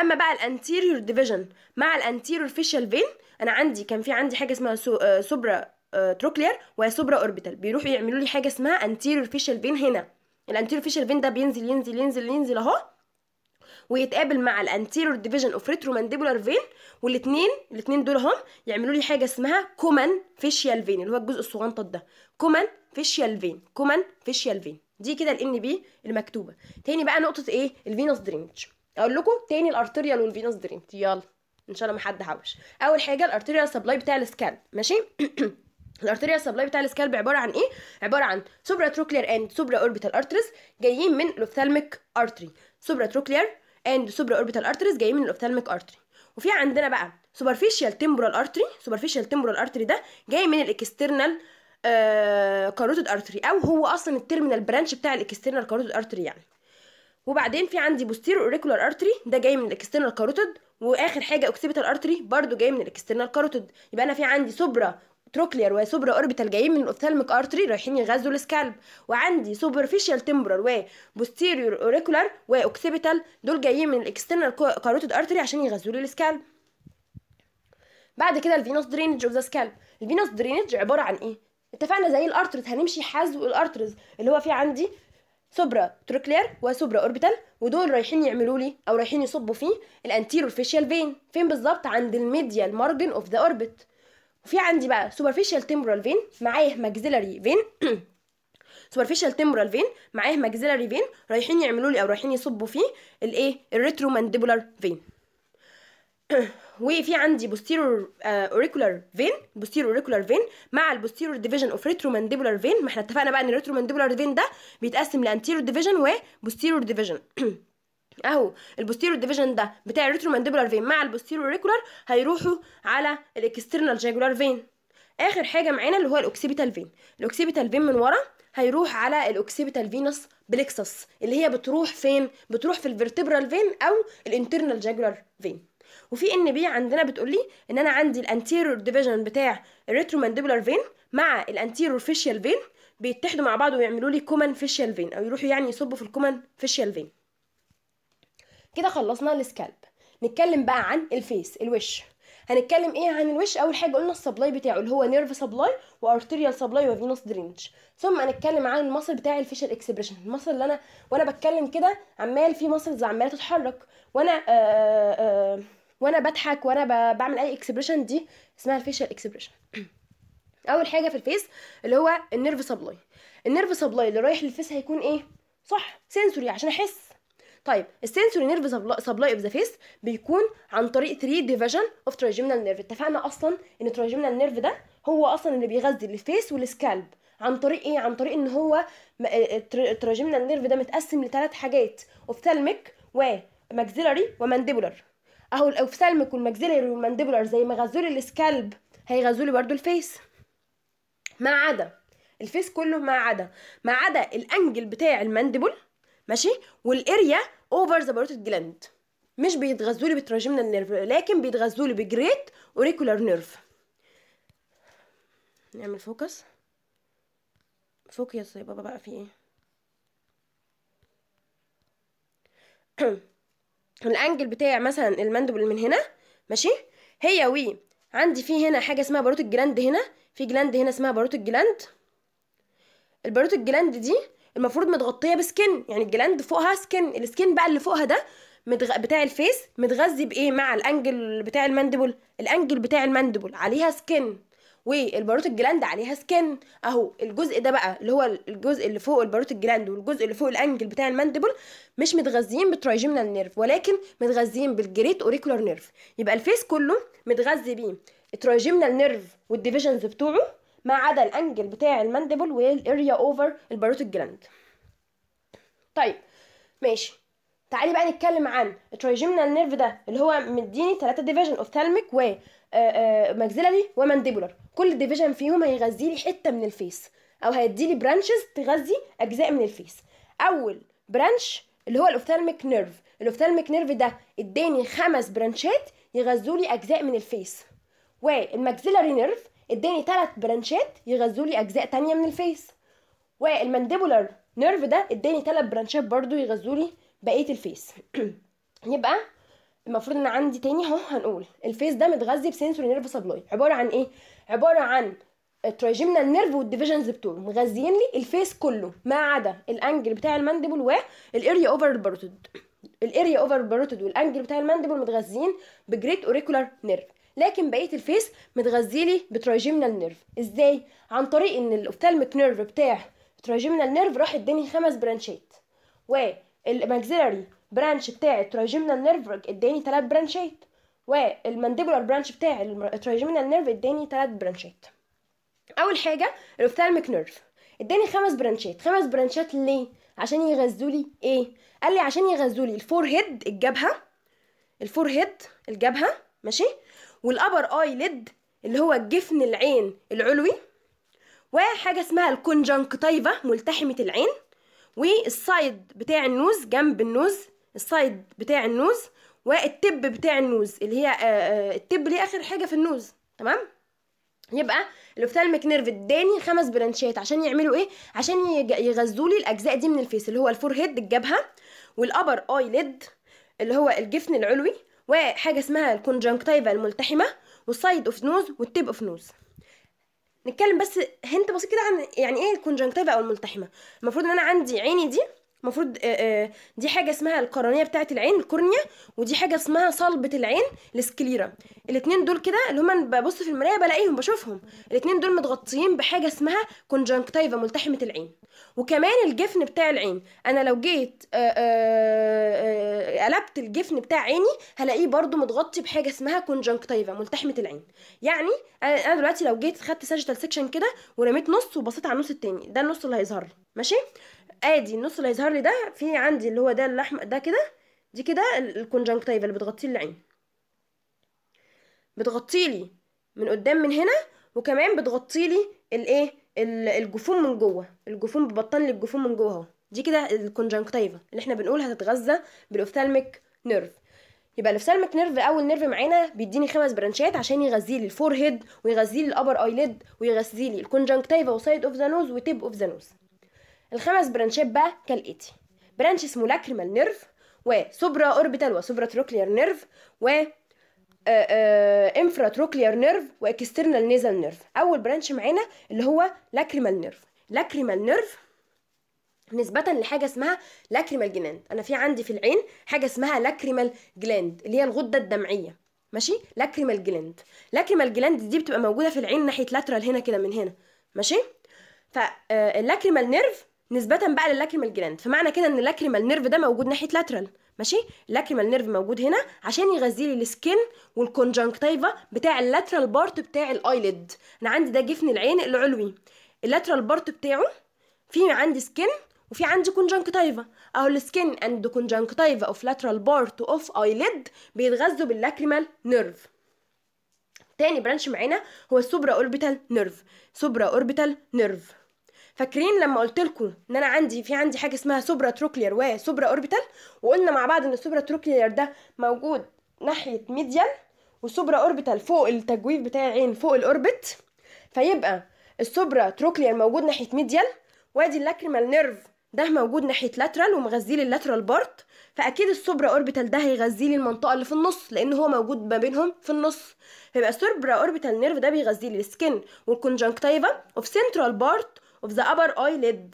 Speaker 1: اما بقى الانتيريور ديفيجن مع الانتيريور فيشال فين انا عندي كان في عندي حاجه اسمها آه، سوبرا آه، تروكلير وسوبرا اوربيتال بيروحوا يعملوا لي حاجه اسمها انتيريور فيشال فين هنا الانتيريور فيشال فين ده بينزل ينزل ينزل ينزل اهو ويتقابل مع الانتيريور ديفيجن اوف مانديبولار فين والاثنين الاثنين دول هم يعملوا لي حاجه اسمها كومن فيشيال فين اللي هو الجزء الصغنطط ده كومن فيشيال فين كومن فيشيال فين دي كده الان بي المكتوبه تاني بقى نقطه ايه الفينوس درينج اقول لكم تاني الارتريال والفينوس درينت يلا ان شاء الله ما حد حوش اول حاجه الارتريال سبلاي بتاع السكال ماشي الارتريال سبلاي بتاع السكال عباره عن ايه عباره عن سوبرا تروكلير اند سوبرا اوربيتال ارتريس جايين من الاوفثالميك ارتري سوبرا تروكلير اند سوبرا اوربيتال ارتريس جايين من الاوفثالميك ارتري وفي عندنا بقى سوبرفيشال تيمبرال ارتري سوبرفيشال تيمبرال ارتري ده جاي من الاكسترنال آه كاروتيد ارتري او هو اصلا التيرمينال برانش بتاع الاكسترنال كاروتيد ارتري يعني وبعدين في عندي بوستيرو اوريكولار ارتري ده جاي من الاكسترنال كاروتيد واخر حاجه اوكسيبيتال ارتري برده جاي من الاكسترنال كاروتيد يبقى انا في عندي سوبرا تروكلير وسوبرا اوربيتال جايين من الاوفثالميك ارتري رايحين يغذوا السكالب وعندي سوبرفيشال تمبرال وبوستيريور اوريكولار واوكسيبيتال دول جايين من الاكسترنال كاروتيد ارتري عشان يغذوا لي السكالب بعد كده الفينوس درينج اوف ذا سكالب الفينوس درينج عباره عن ايه اتفقنا زي الارترز هنمشي حذو الارترز اللي هو في عندي سوبرا تروكلير وسوبرا اوربيتال ودول رايحين يعملوا لي او رايحين يصبوا فيه الانتيرور فيشيال فين فين بالظبط عند الميديال مارجن اوف ذا اوربت وفي عندي بقى سوبرفيشال تيمبرال فين معاه ماكسيلاري فين سوبرفيشال تيمبرال فين معاه ماكسيلاري فين رايحين يعملوا لي او رايحين يصبوا فيه الايه الريترو مانديبولار فين وفي عندي بوستيرور اوريكولار فين بوستيرور اوريكولار فين مع البوستيرور ديفيجن اوف ريترومانديبولار فين ما احنا اتفقنا بقى ان الريترومانديبولار فين ده بيتقسم لانتيرور ديفيجن وبوستيرور ديفيجن اهو البوستيرور ديفيجن ده بتاع الريترومانديبولار فين مع البوستيرور اوريكولار هيروحوا على الاكسترنال جاجولار فين اخر حاجه معانا اللي هو الاوكسيبيتال فين الاوكسيبيتال فين من ورا هيروح على الاوكسيبيتال فينس بلكسس اللي هي بتروح فين بتروح في الفرتبرال فين او الانترنال جاجولار فين وفي ان بي عندنا بتقول لي ان انا عندي الانتيرور ديفيجن بتاع الريترومانديبولار فين مع الانتيرور فيشيال فين بيتحدوا مع بعض ويعملوا لي كومن فيشيال فين او يروحوا يعني يصبوا في الكومن فيشيال فين كده خلصنا السكالب نتكلم بقى عن الفيس الوش هنتكلم ايه عن الوش اول حاجه قلنا السبلاي بتاعه اللي هو نيرف سبلاي وارتيريال سبلاي وفينوس درينج ثم هنتكلم عن المصل بتاع الفيشل اكسبريشن المصل اللي انا وانا بتكلم كده عمال في مصلز عماله تتحرك وانا آآ آه، آآ آه، وانا بضحك وانا بعمل اي اكسبريشن دي اسمها الفيشال اكسبريشن اول حاجه في الفيس اللي هو النيرف سبلاي النيرف سبلاي اللي رايح للفيس هيكون ايه صح سنسوري عشان احس طيب السنسوري نيرف سبلاي اوف ذا فيس بيكون عن طريق 3 ديفيجن اوف تراجيمنال نيرف اتفقنا اصلا ان تراجيمنال نيرف ده هو اصلا اللي بيغذي الفيس والسكالب عن طريق ايه عن طريق ان هو التراجيمنال آه، آه، نيرف ده متقسم لثلاث حاجات اوفتالميك وماكسيلاري ومانديبولار اهو الاوفثالميك والماكسيلري والمانديبولار زي ما غزولي السكالب هيغزولي برضو الفيس ما عدا الفيس كله ما عدا ما عدا الانجل بتاع المانديبول ماشي والاريا اوفر ذا باروتيد جلاند مش بيتغذوا لي بتراجمنا النيرف لكن بيتغذوا لي بجريت اوريكولار نيرف نعمل فوكس فوكس يا بابا بقى في ايه الانجل بتاع مثلا المندبل من هنا ماشي هي وي عندي في هنا حاجه اسمها باروت الجلاند هنا في جلاند هنا اسمها باروت الجلاند الباروت الجلاند دي المفروض متغطيه بسكن يعني الجلاند فوقها سكن السكن بقى اللي فوقها ده متغ... بتاع الفيس متغذي بايه مع الانجل بتاع المندبل الانجل بتاع المندبل عليها سكن والباروت الجلاند عليها سكن اهو الجزء ده بقى اللي هو الجزء اللي فوق الباروت الجلاند والجزء اللي فوق الانجل بتاع المانديبل مش متغذيين بالترايجيمنال نيرف ولكن متغذيين بالجريت اوريكولار نيرف يبقى الفيس كله متغذي بيه الترايجيمنال نيرف والديفيجنز بتوعه ما عدا الانجل بتاع المانديبل والاريا اوفر الباروت الجلاند طيب ماشي تعالي بقى نتكلم عن الترايجيمنال نيرف ده اللي هو مديني ثلاثة ديفيجن اوفثالميك و ماكسيلاري آه، آه، ومانديبولار كل ديفيجن فيهم هيغذي لي حته من الفيس او هيدي لي برانشز تغذي اجزاء من الفيس اول برانش اللي هو الاوفثالميك نيرف الاوفثالميك نيرف ده اداني خمس برانشات يغذوا لي اجزاء من الفيس والماكسيلاري نيرف اداني ثلاث برانشات يغذوا لي اجزاء تانية من الفيس والمانديبولار نيرف ده اداني ثلاث برانشات برضو يغذوا لي بقيه الفيس يبقى المفروض ان عندي تاني اهو هنقول الفيس ده متغذي بسنسوري نيرف سبلاي عباره عن ايه عباره عن الترايجيمنال النيرف والديفيجنز بتوعه مغذيين لي الفيس كله ما عدا الانجل بتاع المانديبل والاريا اوفر البروتد الاريا اوفر البروتد والانجل بتاع المانديبل متغذيين بجريت اوريكولار نيرف لكن بقيه الفيس متغذي لي بترايجيمنال النيرف ازاي عن طريق ان الاوفتالميك نيرف بتاع ترايجيمنال نيرف راح اداني خمس برانشات والماكسيلاري برانش بتاع الترايجيمنال نيرف اداني ثلاث برانشات والمانديبولار برانش بتاع الترايجمينال نيرف اداني ثلاث برانشات اول حاجه الاوفثالميك نيرف اداني خمس برانشات خمس برانشات ليه عشان يغذوا لي ايه قال لي عشان يغذوا لي الفور هيد الجبهه الفور هيد الجبهه ماشي والابر اي ليد اللي هو جفن العين العلوي وحاجه اسمها الكونجنكتيفا ملتحمه العين والسايد بتاع النوز جنب النوز السايد بتاع النوز والتب بتاع النوز اللي هي آه، آه، التب ليه اخر حاجه في النوز تمام يبقى الاوفثالميك نيرف اداني خمس برانشات عشان يعملوا ايه عشان يغذوا لي الاجزاء دي من الفيس اللي هو الفور هيد الجبهه والابر اي ليد اللي هو الجفن العلوي وحاجه اسمها الكونجنكتيفا الملتحمه والسايد اوف نوز والتب اوف نوز نتكلم بس هنت بسيط كده عن يعني ايه الكونجنكتيفا او الملتحمه المفروض ان انا عندي عيني دي المفروض آه، آه، دي حاجه اسمها القرنيه بتاعه العين الكورنيا ودي حاجه اسمها صلبه العين السكليرا الاثنين دول كده اللي هما ببص في المرايه بلاقيهم بشوفهم الاثنين دول متغطيين بحاجه اسمها كونجنكتيفا ملتحمه العين وكمان الجفن بتاع العين انا لو جيت آه، قلبت الجفن بتاع عيني هلاقيه برده متغطي بحاجه اسمها كونجنكتيفا ملتحمه العين يعني انا دلوقتي لو جيت خدت ساجيتال سيكشن كده ورميت نص وبصيت على النص التاني ده النص اللي هيظهر لي ماشي ادي النص اللي هيظهر لي ده في عندي اللي هو ده اللحم ده كده دي كده الكونجنكتيفا اللي بتغطي العين بتغطي لي من قدام من هنا وكمان بتغطي لي الايه الجفون من جوه الجفون ببطن لي الجفون من جوه اهو دي كده الكونجنكتيفا اللي احنا بنقول هتتغذى بالاوفثالميك نيرف يبقى الاوفثالميك نيرف اول نيرف معانا بيديني خمس برانشات عشان يغذي لي الفور هيد ويغذي لي الابر ايليد ويغذي لي الكونجنكتيفا وسايد اوف ذا نوز وتيب اوف ذا نوز الخمس برانشات بقى كالاتي برانش اسمه لاكريمال نيرف وسوبرا اوربيتال وسوبرا تروكليار نيرف و آه، آه، انفرا تروكليار نيرف واكسترنال نيزل نيرف اول برانش معانا اللي هو لاكريمال نيرف لاكريمال نيرف نسبة لحاجة اسمها لاكريمال جلاند أنا في عندي في العين حاجة اسمها لاكريمال جلاند اللي هي الغدة الدمعية ماشي لاكريمال جلاند لاكريمال جلاند دي بتبقى موجودة في العين ناحية لاترال هنا كده من هنا ماشي فاللاكريمال آه، نيرف نسبة بقى للاكريمال جلاند فمعنى كده ان اللاكريمال نيرف ده موجود ناحية لاترال ماشي اللاكريمال نيرف موجود هنا عشان يغذي لي السكن والكونجنكتيفا بتاع اللاترال بارت بتاع الايليد انا عندي ده جفن العين العلوي اللاترال بارت بتاعه في عندي سكن وفي عندي كونجنكتيفا اهو السكن اند كونجنكتيفا اوف لاترال بارت اوف ايليد بيتغذوا باللاكريمال نيرف تاني برانش معانا هو السوبرا اوربيتال نيرف سوبرا اوربيتال نيرف فاكرين لما قلت لكم ان انا عندي في عندي حاجه اسمها سوبرا تروكلير وسوبرا اوربيتال وقلنا مع بعض ان السوبرا تروكلير ده موجود ناحيه ميديال وسوبرا اوربيتال فوق التجويف بتاع العين فوق الاوربت فيبقى السوبرا تروكلير موجود ناحيه ميديال وادي اللاكريمال نيرف ده موجود ناحيه لاترال ومغذي لي اللاترال بارت فاكيد السوبرا اوربيتال ده هيغذي لي المنطقه اللي في النص لان هو موجود ما بينهم في النص فيبقى السوبرا اوربيتال نيرف ده بيغذي لي السكن والكونجنكتيفا وفي سنترال بارت of the upper eyelid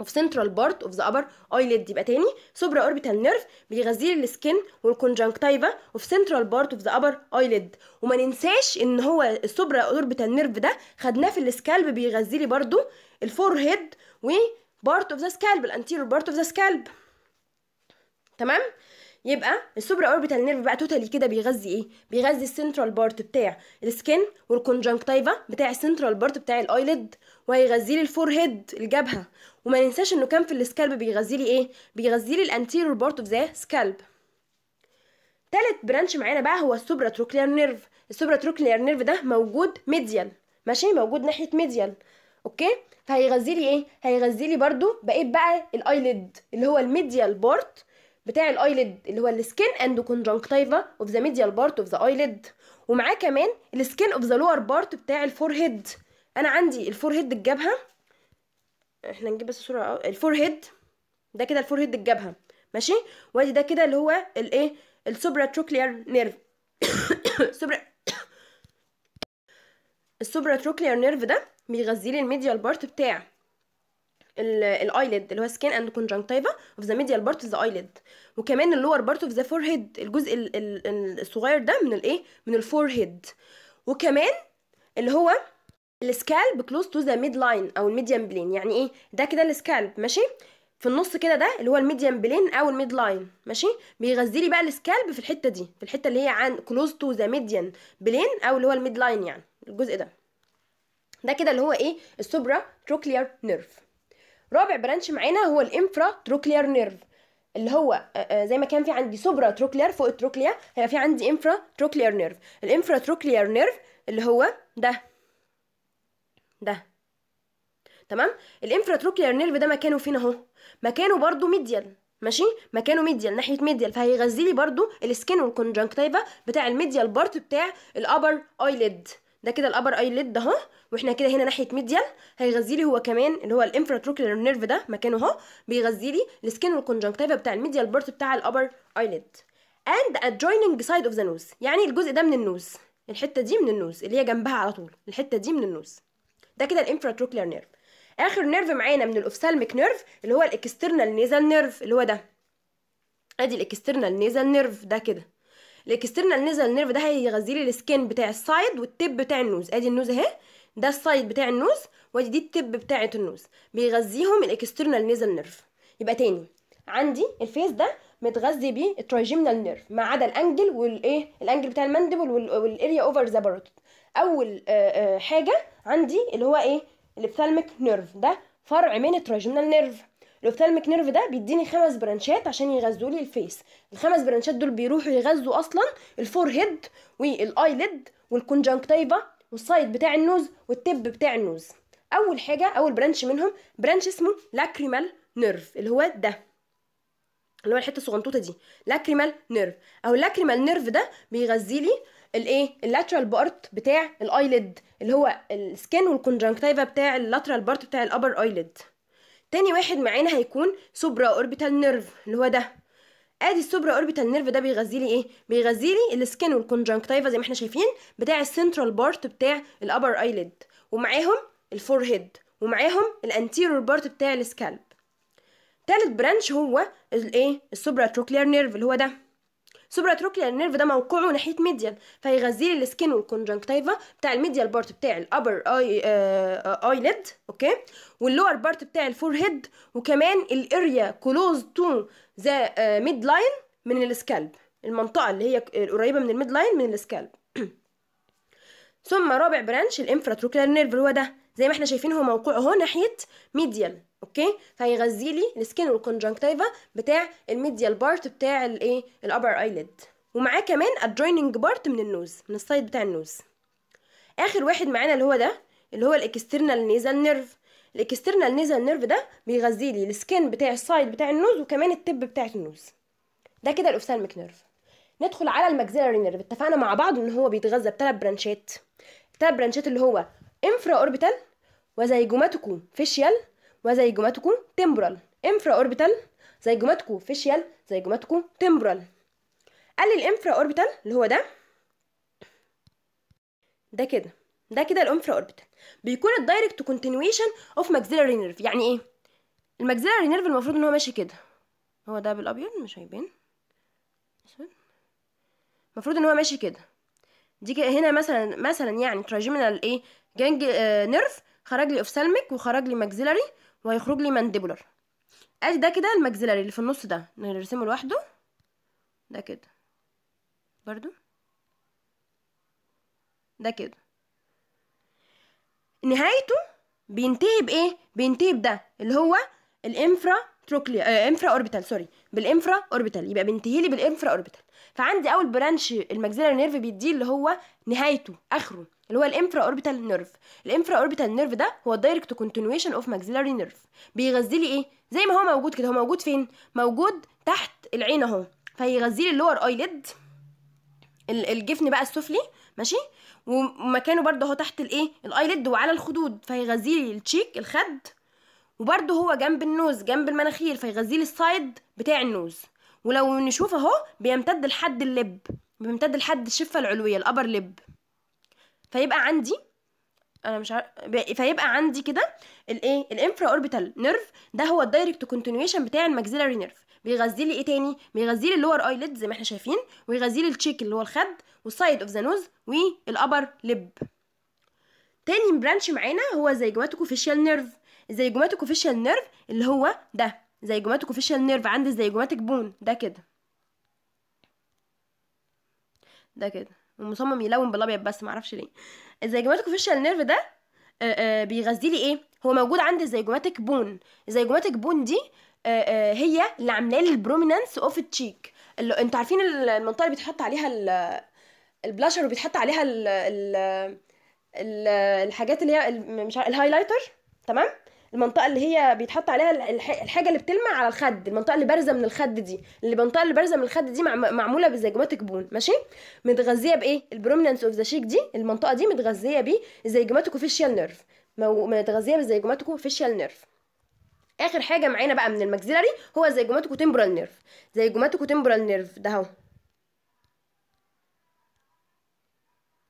Speaker 1: of central part of the upper eyelid يبقى تاني سوبرا اوربيتال نيرف بيغذي لي السكن والكونجنكتيفا of central part of the upper eyelid وما ننساش ان هو السوبرا اوربيتال نيرف ده خدناه في السكالب بيغذي لي برضو الفور هيد و بارت اوف ذا سكالب الانتيريور بارت اوف ذا سكالب تمام يبقى السوبرا اوربيتال نيرف بقى توتالي كده بيغذي ايه بيغذي السنترال بارت بتاع السكن والكونجنكتيفا بتاع السنترال بارت بتاع الايليد وهيغذي لي الفور هيد الجبهه وما ننساش انه كان في السكالب بيغذي لي ايه بيغذي لي الانتيرور بارت اوف ذا سكالب تالت برانش معانا بقى هو السوبرا تروكليار نيرف السوبرا تروكليار نيرف ده موجود ميديال ماشي موجود ناحيه ميديال اوكي فهيغذي لي ايه هيغذي لي برده بقيت بقى الايليد اللي هو الميديال بارت بتاع الايليد اللي هو السكن اند كونجنكتيفا اوف ذا ميديال بارت اوف ذا ايليد ومعاه كمان السكن اوف ذا لور بارت بتاع الفور هيد انا عندي الفور هيد الجبهه احنا نجيب بس صوره الفور هيد ده كده الفور هيد الجبهه ماشي وادي ده كده اللي هو الايه السوبرا تروكليار نيرف سوبرا السوبرا تروكليار نيرف ده بيغذي لي الميديال بارت بتاع الايليد اللي هو سكين اند كونجنكتيفا اوف ذا ميديال بارت اوف ذا ايليد وكمان اللور بارت اوف ذا فور هيد الجزء الصغير ده من الايه من الفور هيد وكمان اللي هو السكالب كلوز تو ذا ميد لاين او الميديم بلين يعني ايه ده كده السكالب ماشي في النص كده ده اللي هو الميديم بلين او الميد لاين ماشي بيغذي لي بقى السكالب في الحته دي في الحته اللي هي عن كلوز تو ذا ميديان بلين او اللي هو الميد لاين يعني الجزء ده ده كده اللي هو ايه السوبرا تروكليار نيرف رابع برانش معانا هو الانفرا تروكلير نيرف اللي هو آه، آه، زي ما كان في عندي سوبرا تروكلير فوق التروكليا هيبقى في عندي انفرا تروكلير نيرف الانفرا تروكلير نيرف اللي هو ده ده تمام الانفرا تروكلير نيرف ده مكانه فين اهو مكانه برضو ميديال ماشي مكانه ميديال ناحيه ميديال فهيغذي لي برضو السكن والكونجنكتيفا بتاع الميديال بارت بتاع الابر ايليد ده كده الابر اي ليد اهو واحنا كده هنا ناحيه ميديال هيغذي لي هو كمان اللي هو الانفراتروكلر نيرف ده مكانه اهو بيغذي لي السكين والكونجنكتيفا بتاع الميديال بارت بتاع الابر اي ليد اند adjoining سايد اوف ذا نوز يعني الجزء ده من النوز الحته دي من النوز اللي هي جنبها على طول الحته دي من النوز ده كده الانفراتروكلر نيرف اخر نيرف معانا من الاوفثالميك نيرف اللي هو الاكسترنال نيزال نيرف اللي هو ده ادي الاكسترنال نيزال نيرف ده كده الاكسترنال نزل نيرف ده هيغذي لي السكن بتاع السايد والتب بتاع النوز ادي النوز اهي ده السايد بتاع النوز وادي دي التب بتاعه النوز بيغذيهم الاكسترنال نزل نيرف يبقى تاني عندي الفيس ده متغذي بيه الترايجيمنال نيرف ما عدا الانجل والايه الانجل بتاع الماندبل والاريا اوفر زابروت اول آه، آه، حاجه عندي اللي هو ايه الابثالميك نيرف ده فرع من الترايجيمنال نيرف الاوفتالميك نيرف ده بيديني خمس برانشات عشان يغذوا لي الفيس الخمس برانشات دول بيروحوا يغذوا اصلا الفور هيد والايليد والكونجنكتيفا والسايد بتاع النوز والتب بتاع النوز اول حاجه اول برانش منهم برانش اسمه لاكريمال نيرف اللي هو ده اللي هو الحته الصغنطوطه دي لاكريمال نيرف او اللاكريمال نيرف ده بيغذي لي الايه اللاترال بارت بتاع الايليد اللي هو السكن والكونجنكتيفا بتاع اللاترال بارت بتاع الابر ايليد تاني واحد معانا هيكون سوبرا اوربيتال نيرف اللي هو ده ادي السوبرا اوربيتال نيرف ده بيغذي لي ايه بيغذي لي السكن والكونجنكتيفا زي ما احنا شايفين بتاع السنترال بارت بتاع الابر ايليد ومعاهم الفور هيد ومعاهم الانتيرور بارت بتاع السكالب تالت برانش هو الايه السوبرا تروكلير نيرف اللي هو ده سوبرا تروكلير النيرف ده موقعه ناحيه ميديال فيغذي لي السكين والكونجنكتيفا بتاع الميديال بارت بتاع الابر اي ليد اوكي واللور بارت بتاع الفور هيد وكمان الاريا كلوز تو ذا ميد لاين من السكالب المنطقه اللي هي آه، القريبه من الميد لاين من السكالب ثم رابع برانش الانفراتروكلير نيرف اللي هو ده زي ما احنا شايفين هو موقوع اهو ناحيه ميديال اوكي فهيغذي لي السكن والكونجنكتيفا بتاع الميديال بارت بتاع الايه الابر ايليد ومعاه كمان adjoining بارت من النوز من السايد بتاع النوز اخر واحد معانا اللي هو ده اللي هو الاكسترنال نيزال نيرف الاكسترنال نيزال نيرف ده بيغذي لي السكن بتاع السايد بتاع النوز وكمان التب بتاع النوز ده كده الاوفثالميك نيرف ندخل على الماكسيلاري نيرف اتفقنا مع بعض ان هو بيتغذى بثلاث برانشات الثلاث برانشات اللي هو انفرا اوربيتال وزيجوماتكو فيشيال وزيجوماتكو تمبرال انفرا اوربيتال زيجوماتكو فيشيال زيجوماتكو تمبرال قال لي الانفرا اوربيتال اللي هو ده ده كده ده كده الانفرا اوربيتال بيكون الدايركت كونتينويشن اوف ماكسيلاري نيرف يعني ايه الماكسيلاري نيرف المفروض ان هو ماشي كده هو ده بالابيض مش هيبان المفروض ان هو ماشي كده دي هنا مثلا مثلا يعني تراجمينال ايه جانج آه، نيرف خرج لي اوفسالميك وخرج لي ماكسيلاري وهيخرج لي مانديبولر ادي ده كده الماكسيلاري اللي في النص ده نرسمه لوحده ده كده برضو ده كده نهايته بينتهي بايه بينتهي بده اللي هو الانفرا تروكليا آه انفرا اوربيتال سوري بالانفرا اوربيتال يبقى بينتهي لي بالانفرا اوربيتال فعندي اول برانش الماكسيلاري نيرف بيديه اللي هو نهايته اخره اللي هو الانفرا اوربيتال نيرف الانفرا اوربيتال نيرف ده هو الدايركت كونتينويشن اوف ماكسيلاري نيرف بيغذي لي ايه زي ما هو موجود كده هو موجود فين موجود تحت العين اهو فيغذي لي اللور ايليد الجفن بقى السفلي ماشي ومكانه برده اهو تحت الايه الايليد وعلى الخدود فيغذي لي التشيك الخد وبرده هو جنب النوز جنب المناخير فيغذي لي السايد بتاع النوز ولو نشوف اهو بيمتد لحد اللب بيمتد لحد الشفه العلويه الابر لب فيبقى عندي انا مش عارف فيبقى عندي كده الايه الانفرا اوربيتال نيرف ده هو الدايركت كونتينيوشن بتاع الماكسيلاري نيرف بيغذي لي ايه تاني بيغذي لي اللور ايليد زي ما احنا شايفين ويغذي لي التشيك اللي هو الخد والسايد اوف ذا نوز والابر ليب تاني برانش معانا هو فيشال نيرف فيشال نيرف اللي هو ده فيشال نيرف عند جوماتيك بون ده كده ده كده ومصمم يلون بالابيض بس معرفش ليه الزيجوماتيك فيشال نيرف ده آه، آه، بيغذي لي ايه هو موجود عند الزيجوماتيك بون الزيجوماتيك بون دي آه، هي اللي عامله لي البرومينانس اوف التشيك اللي انتوا عارفين المنطقه اللي بيتحط عليها البلاشر وبيتحط عليها الـ الـ الحاجات اللي هي مش الهايلايتر تمام المنطقه اللي هي بيتحط عليها الحاجه اللي بتلمع على الخد المنطقه اللي بارزه من الخد دي اللي المنطقه اللي بارزه من الخد دي معموله بزيجمات كبون ماشي متغذيه بايه البرومننس اوف ذا شيك دي المنطقه دي متغذيه بزيجماتيكو فيشيال نيرف متغذيه بزيجماتيكو فيشيال نيرف اخر حاجه معانا بقى من الماكسيلاري هو زيجماتيكو تمبرال نيرف زيجماتيكو تمبرال نيرف ده اهو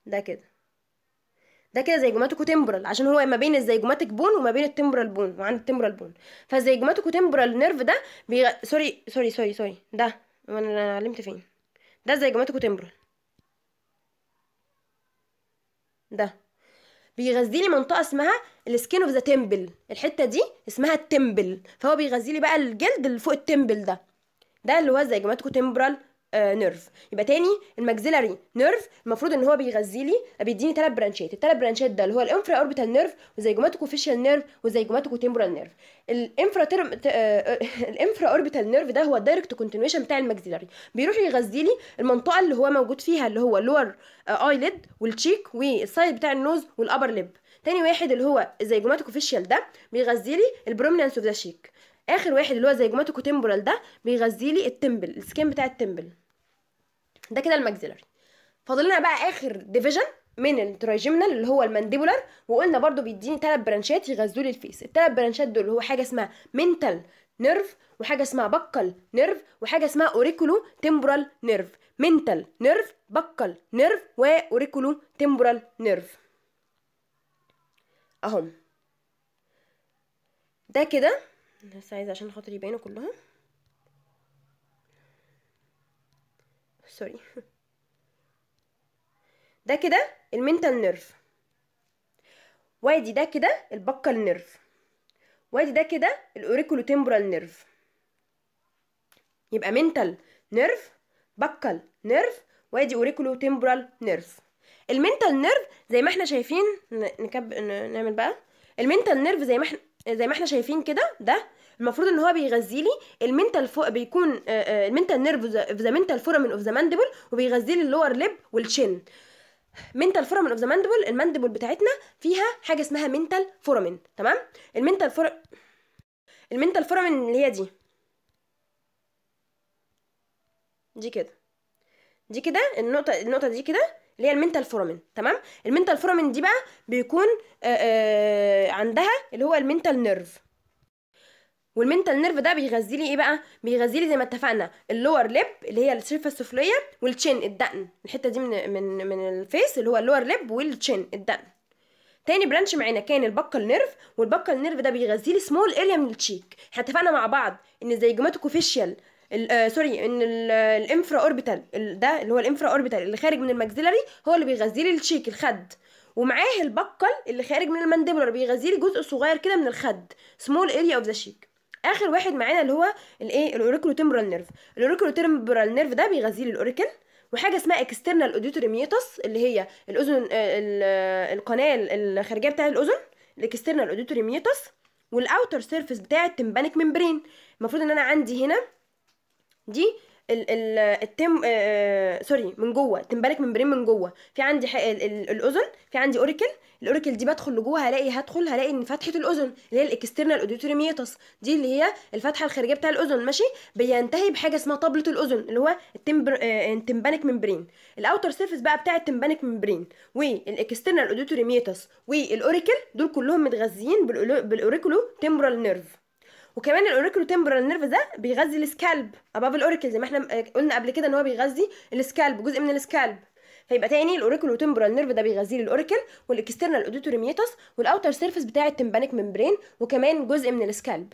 Speaker 1: ده كده ده كده زيجوماتيكو تمبرال عشان هو ما بين الزيجوماتيك بون وما بين التمبرال بون وعند التمبرال بون فالزيجوماتيكو تمبرال نيرف ده بيغ... سوري سوري سوري سوري ده انا علمت فين ده زيجوماتيكو تمبرال ده بيغذي لي منطقه اسمها السكين اوف ذا تمبل الحته دي اسمها التمبل فهو بيغذي لي بقى الجلد اللي فوق التمبل ده ده اللي هو زيجوماتيكو تمبرال نيرف آه، يبقى تاني الماكسيلاري نيرف المفروض ان هو بيغذي لي بيديني ثلاث برانشات الثلاث برانشات ده اللي هو الانفرا اوربيتال نيرف وزيجوماتيكو فيشال نيرف وزيجوماتيكو تيمبورال نيرف الانفرا تيرم الانفرا اوربيتال نيرف ده هو الدايركت كونتينيوشن بتاع الماكسيلاري بيروح يغذي لي المنطقه اللي هو موجود فيها اللي هو اللور ليد والتشيك والسايد بتاع النوز والابر ليب تاني واحد اللي هو زيجوماتيكو فيشال ده بيغذي لي البرومينانس اوف ذا شيك اخر واحد اللي هو زيجوماتيكو تيمبورال ده بيغذي لي التمبل السكين بتاع التمبل ده كده الماكسيلاري فاضل لنا بقى اخر ديفيجن من الترايجيمنال اللي هو المانديبولار وقلنا برضو بيديني ثلاث برانشات يغذوا لي الفيس الثلاث برانشات دول هو حاجه اسمها منتال نيرف وحاجه اسمها بقل نيرف وحاجه اسمها اوريكولو تمبرال نيرف منتال نيرف بقل نيرف واوريكولو تمبرال نيرف اهم ده كده بس عايزه عشان خاطر يبينوا كلهم سوري ده كده المنتال نيرف وادي ده كده البكال نيرف وادي ده كده الاوريكولو تمبرال نيرف يبقى منتال نيرف بكال نيرف وادي اوريكولو تمبرال نيرف المنتال نيرف زي ما احنا شايفين نكب نعمل بقى المنتال نيرف زي ما احنا زي ما احنا شايفين كده ده المفروض ان هو بيغذي لي المنتال فوق بيكون آه، آه، المنتال نيرف ذا منتال فورامين اوف ذا ماندبل وبيغذي لي اللور ليب والشن منتال فورامين اوف ذا ماندبل الماندبل بتاعتنا فيها حاجه اسمها منتال فورامين تمام المنتال فور المنتال فورامين اللي هي دي دي كده دي كده النقطه النقطه دي كده اللي هي المنتال فورامين تمام المنتال فورامين دي بقى بيكون آآ آه، آآ عندها اللي هو المنتال نيرف والمنتال نيرف ده بيغذي لي ايه بقى بيغذي لي زي ما اتفقنا اللور ليب اللي هي الشفه السفليه والتشين الدقن الحته دي من من من الفيس اللي هو اللور ليب والتشين الدقن تاني برانش معانا كان البقل نيرف والبقل نيرف ده بيغذي لي سمول اريا من التشيك احنا اتفقنا مع بعض ان زي جيماتوكوفيشيال آه سوري ان الانفرا اوربيتال آه، ده اللي هو الانفرا اوربيتال اللي خارج من الماكسيلاري هو اللي بيغذي لي التشيك الخد ومعاه البقل اللي خارج من المانديبولر بيغذي لي جزء صغير كده من الخد سمول اريا اوف ذا شيك اخر واحد معانا اللي هو الايه الاوريكلو تيمبرال نيرف الاوريكلو تيمبرال نيرف ده بيغذيه الاوريكل وحاجه اسمها اكسترنال اوديتوري ميوتس اللي هي الاذن آه، آه، القناه الخارجيه بتاعه الاذن الاكسترنال اوديتوري ميوتس والاوتر سيرفيس بتاع التمبانيك ميمبرين المفروض ان انا عندي هنا دي ال ال التم آه سوري آه، من جوه تمبارك ممبرين من جوه في عندي حق ال ال الاذن في عندي اوريكل الاوريكل دي بدخل لجوه هلاقي هدخل هلاقي ان فتحه الاذن اللي هي الاكسترنال اوديتوريميتس دي اللي هي الفتحه الخارجيه بتاع الاذن ماشي بينتهي بحاجه اسمها طبله الاذن اللي هو التمبر التمبانيك آه، آه، ممبرين الاوتر سيرفيس بقى بتاع التمبانيك ممبرين والاكسترنال اوديتوريميتس والاوريكل دول كلهم متغذيين بالاوريكولو تمبرال نيرف وكمان الاوريكلو تيمبرال نيرف ده بيغذي السكالب اباف الاوريكل زي ما احنا قلنا قبل كده ان هو بيغذي السكالب جزء من السكالب فيبقى تاني الاوريكلو تيمبرال نيرف ده بيغذي الاوريكل والاكسترنال اوديتوري ميتس والاوتر سيرفيس بتاع التمبانيك ممبرين وكمان جزء من السكالب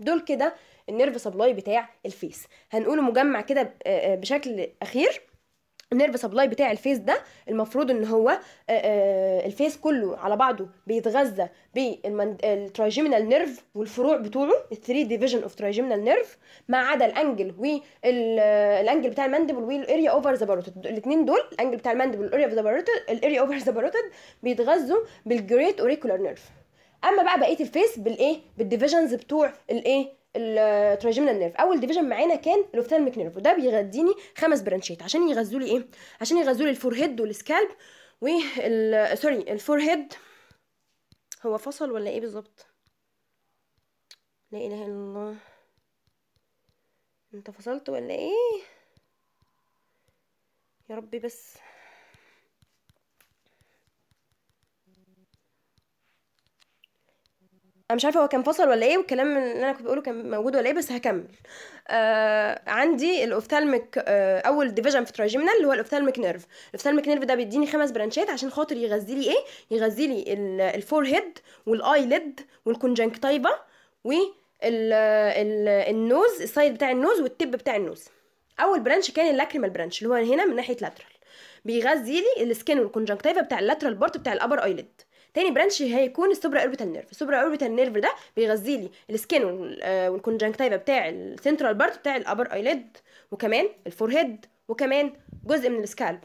Speaker 1: دول كده النيرف سبلاي بتاع الفيس هنقوله مجمع كده آه، آه، بشكل اخير النيرف سبلاي بتاع الفيس ده المفروض ان هو آه، آه، الفيس كله على بعضه بيتغذى بالترايجيمينال نيرف والفروع بتوعه الثري ديفيجن اوف ترايجيمينال نيرف ما عدا الانجل والانجل بتاع المانديبل والاريا اوفر ذا باروتد الاثنين دول الانجل بتاع المانديبل والاريا اوفر ذا باروتد الاريا اوفر ذا باروتد بيتغذوا بالجريت اوريكولار نيرف اما بقى بقيه الفيس بالايه بالديفيجنز بتوع الايه التراجمنا نيرف اول ديفيجن معانا كان الاوفثالميك نيرف وده بيغذيني خمس برانشات عشان يغذوا لي ايه عشان يغذوا لي الفور هيد والسكالب وال سوري الفور هيد هو فصل ولا ايه بالظبط لا اله الا الله انت فصلت ولا ايه يا ربي بس انا مش عارفه هو كان فصل ولا ايه والكلام اللي انا كنت بقوله كان موجود ولا ايه بس هكمل آه عندي الاوفثالميك آه اول ديفيجن في تراجمنا اللي هو الاوفثالميك نيرف الاوفثالميك نيرف ده بيديني خمس برانشات عشان خاطر يغذي لي ايه يغذي لي الفور هيد والاي ليد والكونجنكتايفا و النوز السايد بتاع النوز والتب بتاع النوز اول برانش كان اللاكريمال برانش اللي هو هنا من ناحيه لاترال بيغذي لي السكن والكونجنكتيفا بتاع اللاترال بارت بتاع الابر ايليد تاني برانش هيكون السوبرا اوربيتال نيرف السوبرا اوربيتال نيرف ده بيغذي لي السكين آه، والكونجنكتيفا بتاع السنترال بارت بتاع الابر ايليد وكمان الفور هيد وكمان جزء من السكالب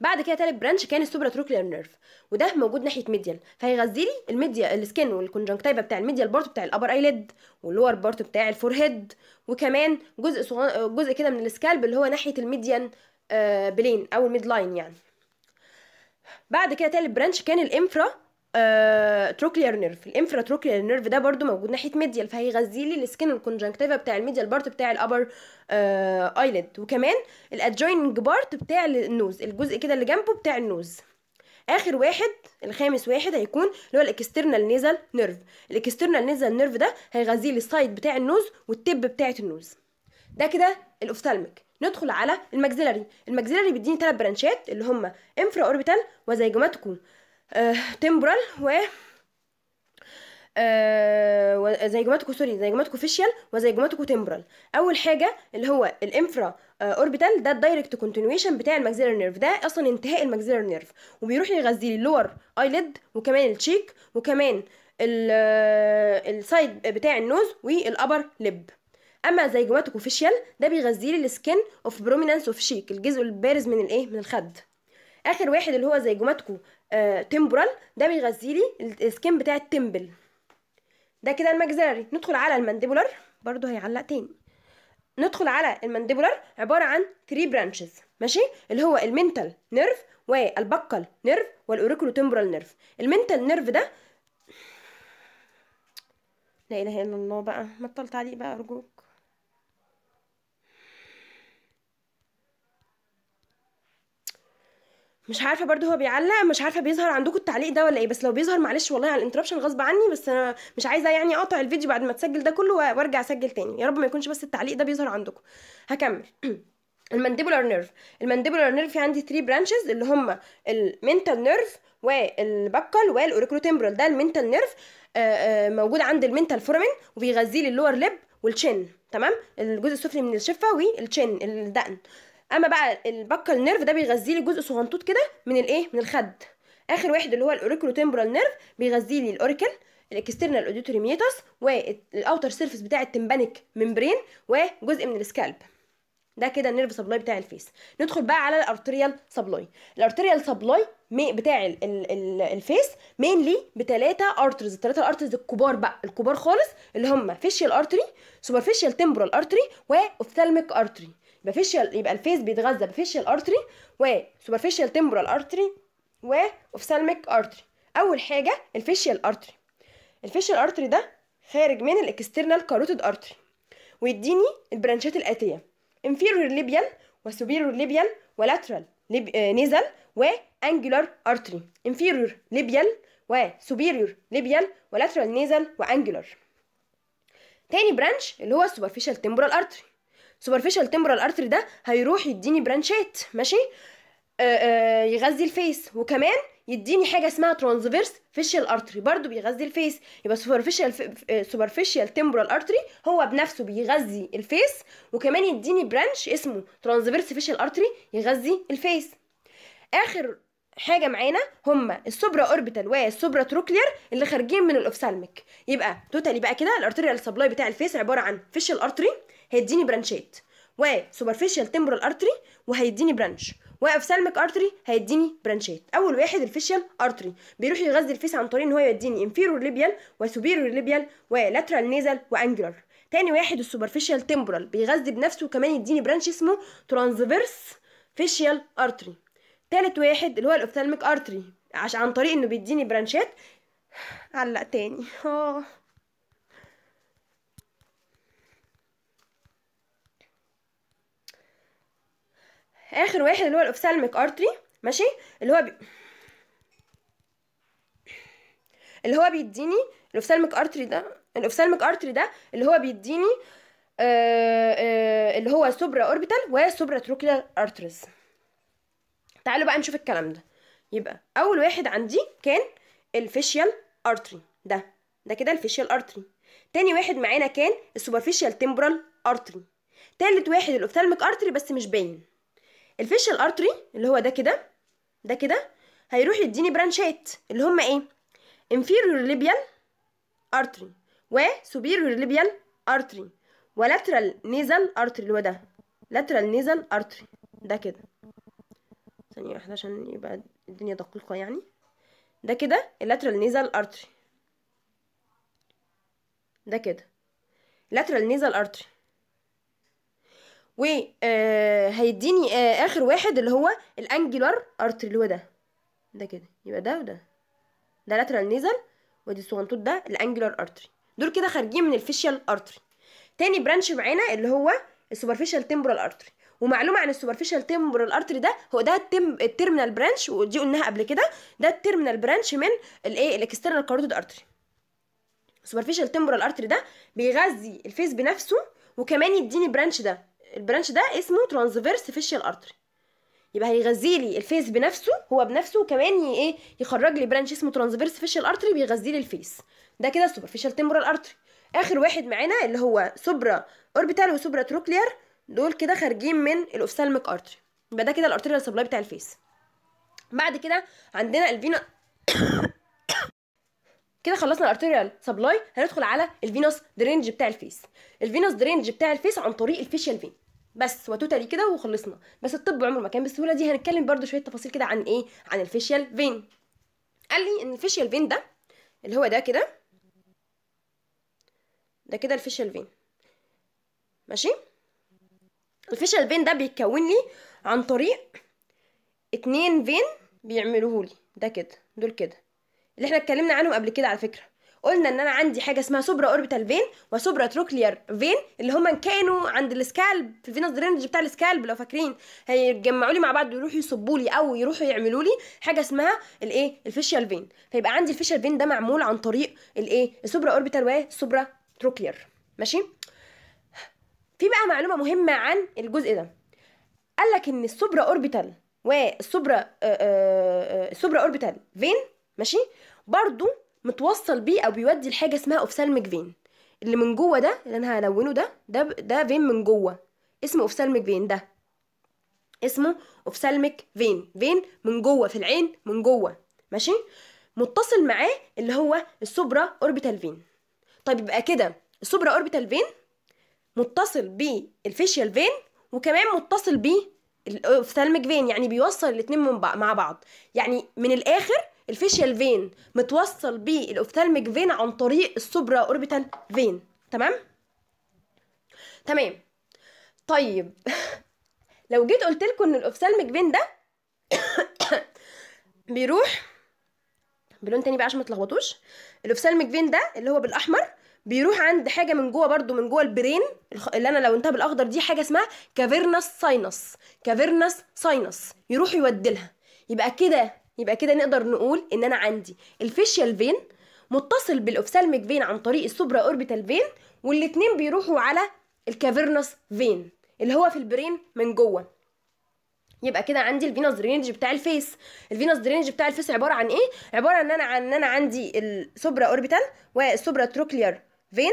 Speaker 1: بعد كده تالت برانش كان السوبرا تروكلير نيرف وده موجود ناحيه ميديال فهيغذي لي الميديا السكن والكونجنكتيفا بتاع الميديال بارت بتاع الابر ايليد واللور بارت بتاع الفور هيد وكمان جزء صغير آه، جزء كده من السكالب اللي هو ناحيه الميديان آه، بلين او الميد لاين يعني بعد كده تالت برانش كان الانفرا آه، تروكلير نيرف الانفرا تروكلير نيرف ده برضو موجود ناحيه ميديال فهيغذي لي السكن الكونجنكتيفا بتاع الميديال بارت بتاع الابر آه، ايليد وكمان الادجوينج بارت بتاع النوز الجزء كده اللي جنبه بتاع النوز اخر واحد الخامس واحد هيكون اللي هو الاكسترنال نيزل نيرف الاكسترنال نيزل نيرف ده هيغذي لي السايد بتاع النوز والتب بتاعه النوز ده كده الاوفثالميك ندخل على الماكسيلاري الماكسيلاري بيديني ثلاث برانشات اللي هما انفرا اوربيتال وزيجوماتيكو تمبرال و آه، زيجوماتيكو سوري زيجوماتيكو فيشيال وزيجوماتيكو تمبرال اول حاجه اللي هو الانفرا اوربيتال ده الدايركت كونتينويشن بتاع الماكسيلر نيرف ده اصلا انتهاء الماكسيلر نيرف وبيروح يغذي لي اللور ايليد وكمان التشيك وكمان السايد آه، بتاع النوز والابر ليب اما زيجوماتيك وفيشيال ده بيغذي لي السكن اوف برومينانس اوف شيك الجزء البارز من الايه من الخد اخر واحد اللي هو زيجوماتيك آه تمبرال ده بيغذي لي السكن بتاع التمبل ده كده المجزري ندخل على المانديبولر برضو هيعلق تاني ندخل على المانديبولر عباره عن 3 برانشز ماشي اللي هو المنتال نيرف والبقل نيرف والاوريكولو تمبرال نيرف المنتال نيرف ده لا اله الا الله بقى بطل عليه بقى ارجوك مش عارفه برضو هو بيعلق مش عارفه بيظهر عندكم التعليق ده ولا ايه بس لو بيظهر معلش والله على الانتربشن غصب عني بس انا مش عايزه يعني اقطع الفيديو بعد ما تسجل ده كله وارجع اسجل تاني يا رب ما يكونش بس التعليق ده بيظهر عندكم هكمل المانديبولار نيرف المانديبولار نيرف في عندي 3 برانشز اللي هم المينتال نيرف والبكل تمبرال ده المينتال نيرف آه، آه، موجود عند المينتال فورمن وبيغذيه للور ليب والشن تمام الجزء السفلي من الشفه والشن الدقن اما بقى البكال نيرف ده بيغذي لي جزء صغنطوط كده من الايه من الخد اخر واحد اللي هو الاوريكولو تيمبرال نيرف بيغذي لي الاوريكل الاكسترنال اوديتوري ميتس والاوتر سيرفيس بتاع التمبانيك ممبرين وجزء من السكالب ده كده النيرف سبلاي بتاع الفيس ندخل بقى على الارتريال سبلاي الارتريال سبلاي بتاع الـ الـ الـ الفيس مينلي بثلاثه ارترز الثلاثه ارترز الكبار بقى الكبار خالص اللي هم فيشيال ارتري سوبرفيشيال تمبرال ارتري واوفثالميك ارتري بفيشيال يبقى الفيس بيتغذى بفيشيال ارتري وسوبرفيشيال تمبرال ارتري واوفسالميك ارتري اول حاجه الفيشيال ارتري الفيشيال ارتري ده خارج من الاكسترنال كاروتيد ارتري ويديني البرانشات الاتيه انفيرور ليبيال وسوبيرور ليبيال ولاترال نيزل وانجلر ارتري انفيرور ليبيال وسوبيرور ليبيال ولاترال نيزل وانجلر تاني برانش اللي هو السوبرفيشال تمبرال ارتري سوبرفيشال تمبرال ارتري ده هيروح يديني برانشات ماشي آآ آه، آآ آه، يغذي الفيس وكمان يديني حاجه اسمها ترانزفيرس فيشال ارتري برضو بيغذي الفيس يبقى سوبرفيشال سوبرفيشال تمبرال ارتري هو بنفسه بيغذي الفيس وكمان يديني برانش اسمه ترانزفيرس فيشال ارتري يغذي الفيس اخر حاجه معانا هما السوبرا اوربيتال والسوبرا تروكلير اللي خارجين من الاوفسالميك يبقى توتالي بقى كده الارتريال سبلاي بتاع الفيس عباره عن فيشال ارتري هيديني برانشات وسوبرفيشال تمبرال ارتري وهيديني برانش وافسالمك ارتري هيديني برانشات اول واحد الفيشال ارتري بيروح يغذي الفيس عن طريق ان هو يديني انفيرور ليبيال وسوبيرور ليبيال ولاترال نيزل وانجلر تاني واحد السوبرفيشال تمبرال بيغذي بنفسه وكمان يديني برانش اسمه ترانزفيرس فيشال ارتري تالت واحد اللي هو الاوفثالميك ارتري عشان عن طريق انه بيديني برانشات علق تاني اه اخر واحد اللي هو الاوفثالميك ارتري ماشي اللي هو بي... اللي هو بيديني الاوفثالميك ارتري ده الاوفثالميك ارتري ده اللي هو بيديني آآ آه، آآ آه، اللي هو سوبرا اوربيتال وسوبرا تروكليال ارتريز تعالوا بقى نشوف الكلام ده يبقى اول واحد عندي كان الفيشيال ارتري ده ده كده الفيشيال ارتري تاني واحد معانا كان السوبرفيشيال تمبرال ارتري تالت واحد الاوفثالميك ارتري بس مش باين الفيشال ارتري اللي هو ده كده ده كده هيروح يديني برانشات اللي هما ايه inferior ليبيال ارتري وسوبيرور ليبيال ارتري ولاترال نيزل ارتري اللي هو ده لاترال نيزل ارتري ده كده ثانية واحدة عشان يبقى الدنيا دقيقة يعني ده كده اللاترال نيزل ارتري ده كده لاترال نيزل ارتري وهيديني آه، آه، اخر واحد اللي هو الانجلر ارتري اللي هو ده ده كده يبقى ده وده ده لاترال نيزل ودي الصغنطوط ده الانجلر ارتري دول كده خارجين من الفيشيال ارتري تاني برانش معانا اللي هو السوبرفيشال تمبرال ارتري ومعلومه عن السوبرفيشال تمبرال ارتري ده هو ده التم التيرمينال برانش ودي قلناها قبل كده ده التيرمينال برانش من الايه الاكسترنال كاروتيد ارتري السوبرفيشال تمبرال ارتري ده بيغذي الفيس بنفسه وكمان يديني برانش ده البرانش ده اسمه ترانزفيرس فيشيال ارتري يبقى هيغذي لي الفيس بنفسه هو بنفسه كمان ايه يخرج لي برانش اسمه ترانزفيرس فيشيال ارتري بيغذي لي الفيس ده كده سوبرفيشال تيمورال ارتري اخر واحد معانا اللي هو سوبرا اوربيتال وسوبرا تروكلير دول كده خارجين من الاوفسالميك ارتري يبقى ده كده الارتريال سبلاي بتاع الفيس بعد كده عندنا الفينا كده خلصنا الارتريال سبلاي هندخل على الفينوس درينج بتاع الفيس الفينوس درينج بتاع الفيس عن طريق الفيشيال فين بس وتوتالي كده وخلصنا بس الطب عمره ما كان بالسهوله دي هنتكلم برده شويه تفاصيل كده عن ايه عن الفيشيال فين قال لي ان الفيشيال فين ده اللي هو ده كده ده كده الفيشيال فين ماشي الفيشيال فين ده بيتكون لي عن طريق اتنين فين بيعملوه لي ده كده دول كده اللي احنا اتكلمنا عنهم قبل كده على فكره قلنا ان انا عندي حاجه اسمها سوبرا اوربيتال فين وسوبرا تروكلير فين اللي هما كانوا عند السكالب في الفينوس درينج بتاع السكالب لو فاكرين هيتجمعوا لي مع بعض ويروحوا يصبوا لي او يروحوا يعملوا لي حاجه اسمها الايه الفيشيال فين فيبقى عندي الفيشيال فين ده معمول عن طريق الايه السوبرا اوربيتال والسوبرا تروكلير ماشي في بقى معلومه مهمه عن الجزء ده قال لك ان السوبرا اوربيتال والسوبرا آه، آه، آه، السوبرا اوربيتال فين ماشي برضو متوصل بيه او بيودي لحاجه اسمها اوفسالميك فين اللي من جوه ده اللي انا هلونه ده ده ده فين من جوه اسمه اوفسالميك فين ده اسمه اوفسالميك فين فين من جوه في العين من جوه ماشي متصل معاه اللي هو السوبرا اوربيتال فين طيب يبقى كده السوبرا اوربيتال فين متصل بالفيشيال فين وكمان متصل بيه الاوفثالميك فين يعني بيوصل الاتنين من مع بعض يعني من الاخر الفيشيال فين متوصل بالاوفتالميك فين عن طريق السوبرا اوربيتال فين تمام تمام طيب لو جيت قلت لكم ان الاوفثالميك فين ده بيروح بلون تاني بقى عشان ما تلخبطوش الاوفثالميك فين ده اللي هو بالاحمر بيروح عند حاجه من جوه برده من جوه البرين اللي انا لو انتهى بالاخضر دي حاجه اسمها كافيرنس ساينس كافيرنس ساينس يروح يودلها يبقى كده يبقى كده نقدر نقول ان انا عندي الفيشيال فين متصل بالاوفسالميك فين عن طريق السوبرا اوربيتال فين والاتنين بيروحوا على الكافيرنس فين اللي هو في البرين من جوه يبقى كده عندي الفينوس درينج بتاع الفيس الفينوس درينج بتاع الفيس عباره عن ايه عباره ان انا عن ان انا عندي السوبرا اوربيتال والسوبرا تروكلير فين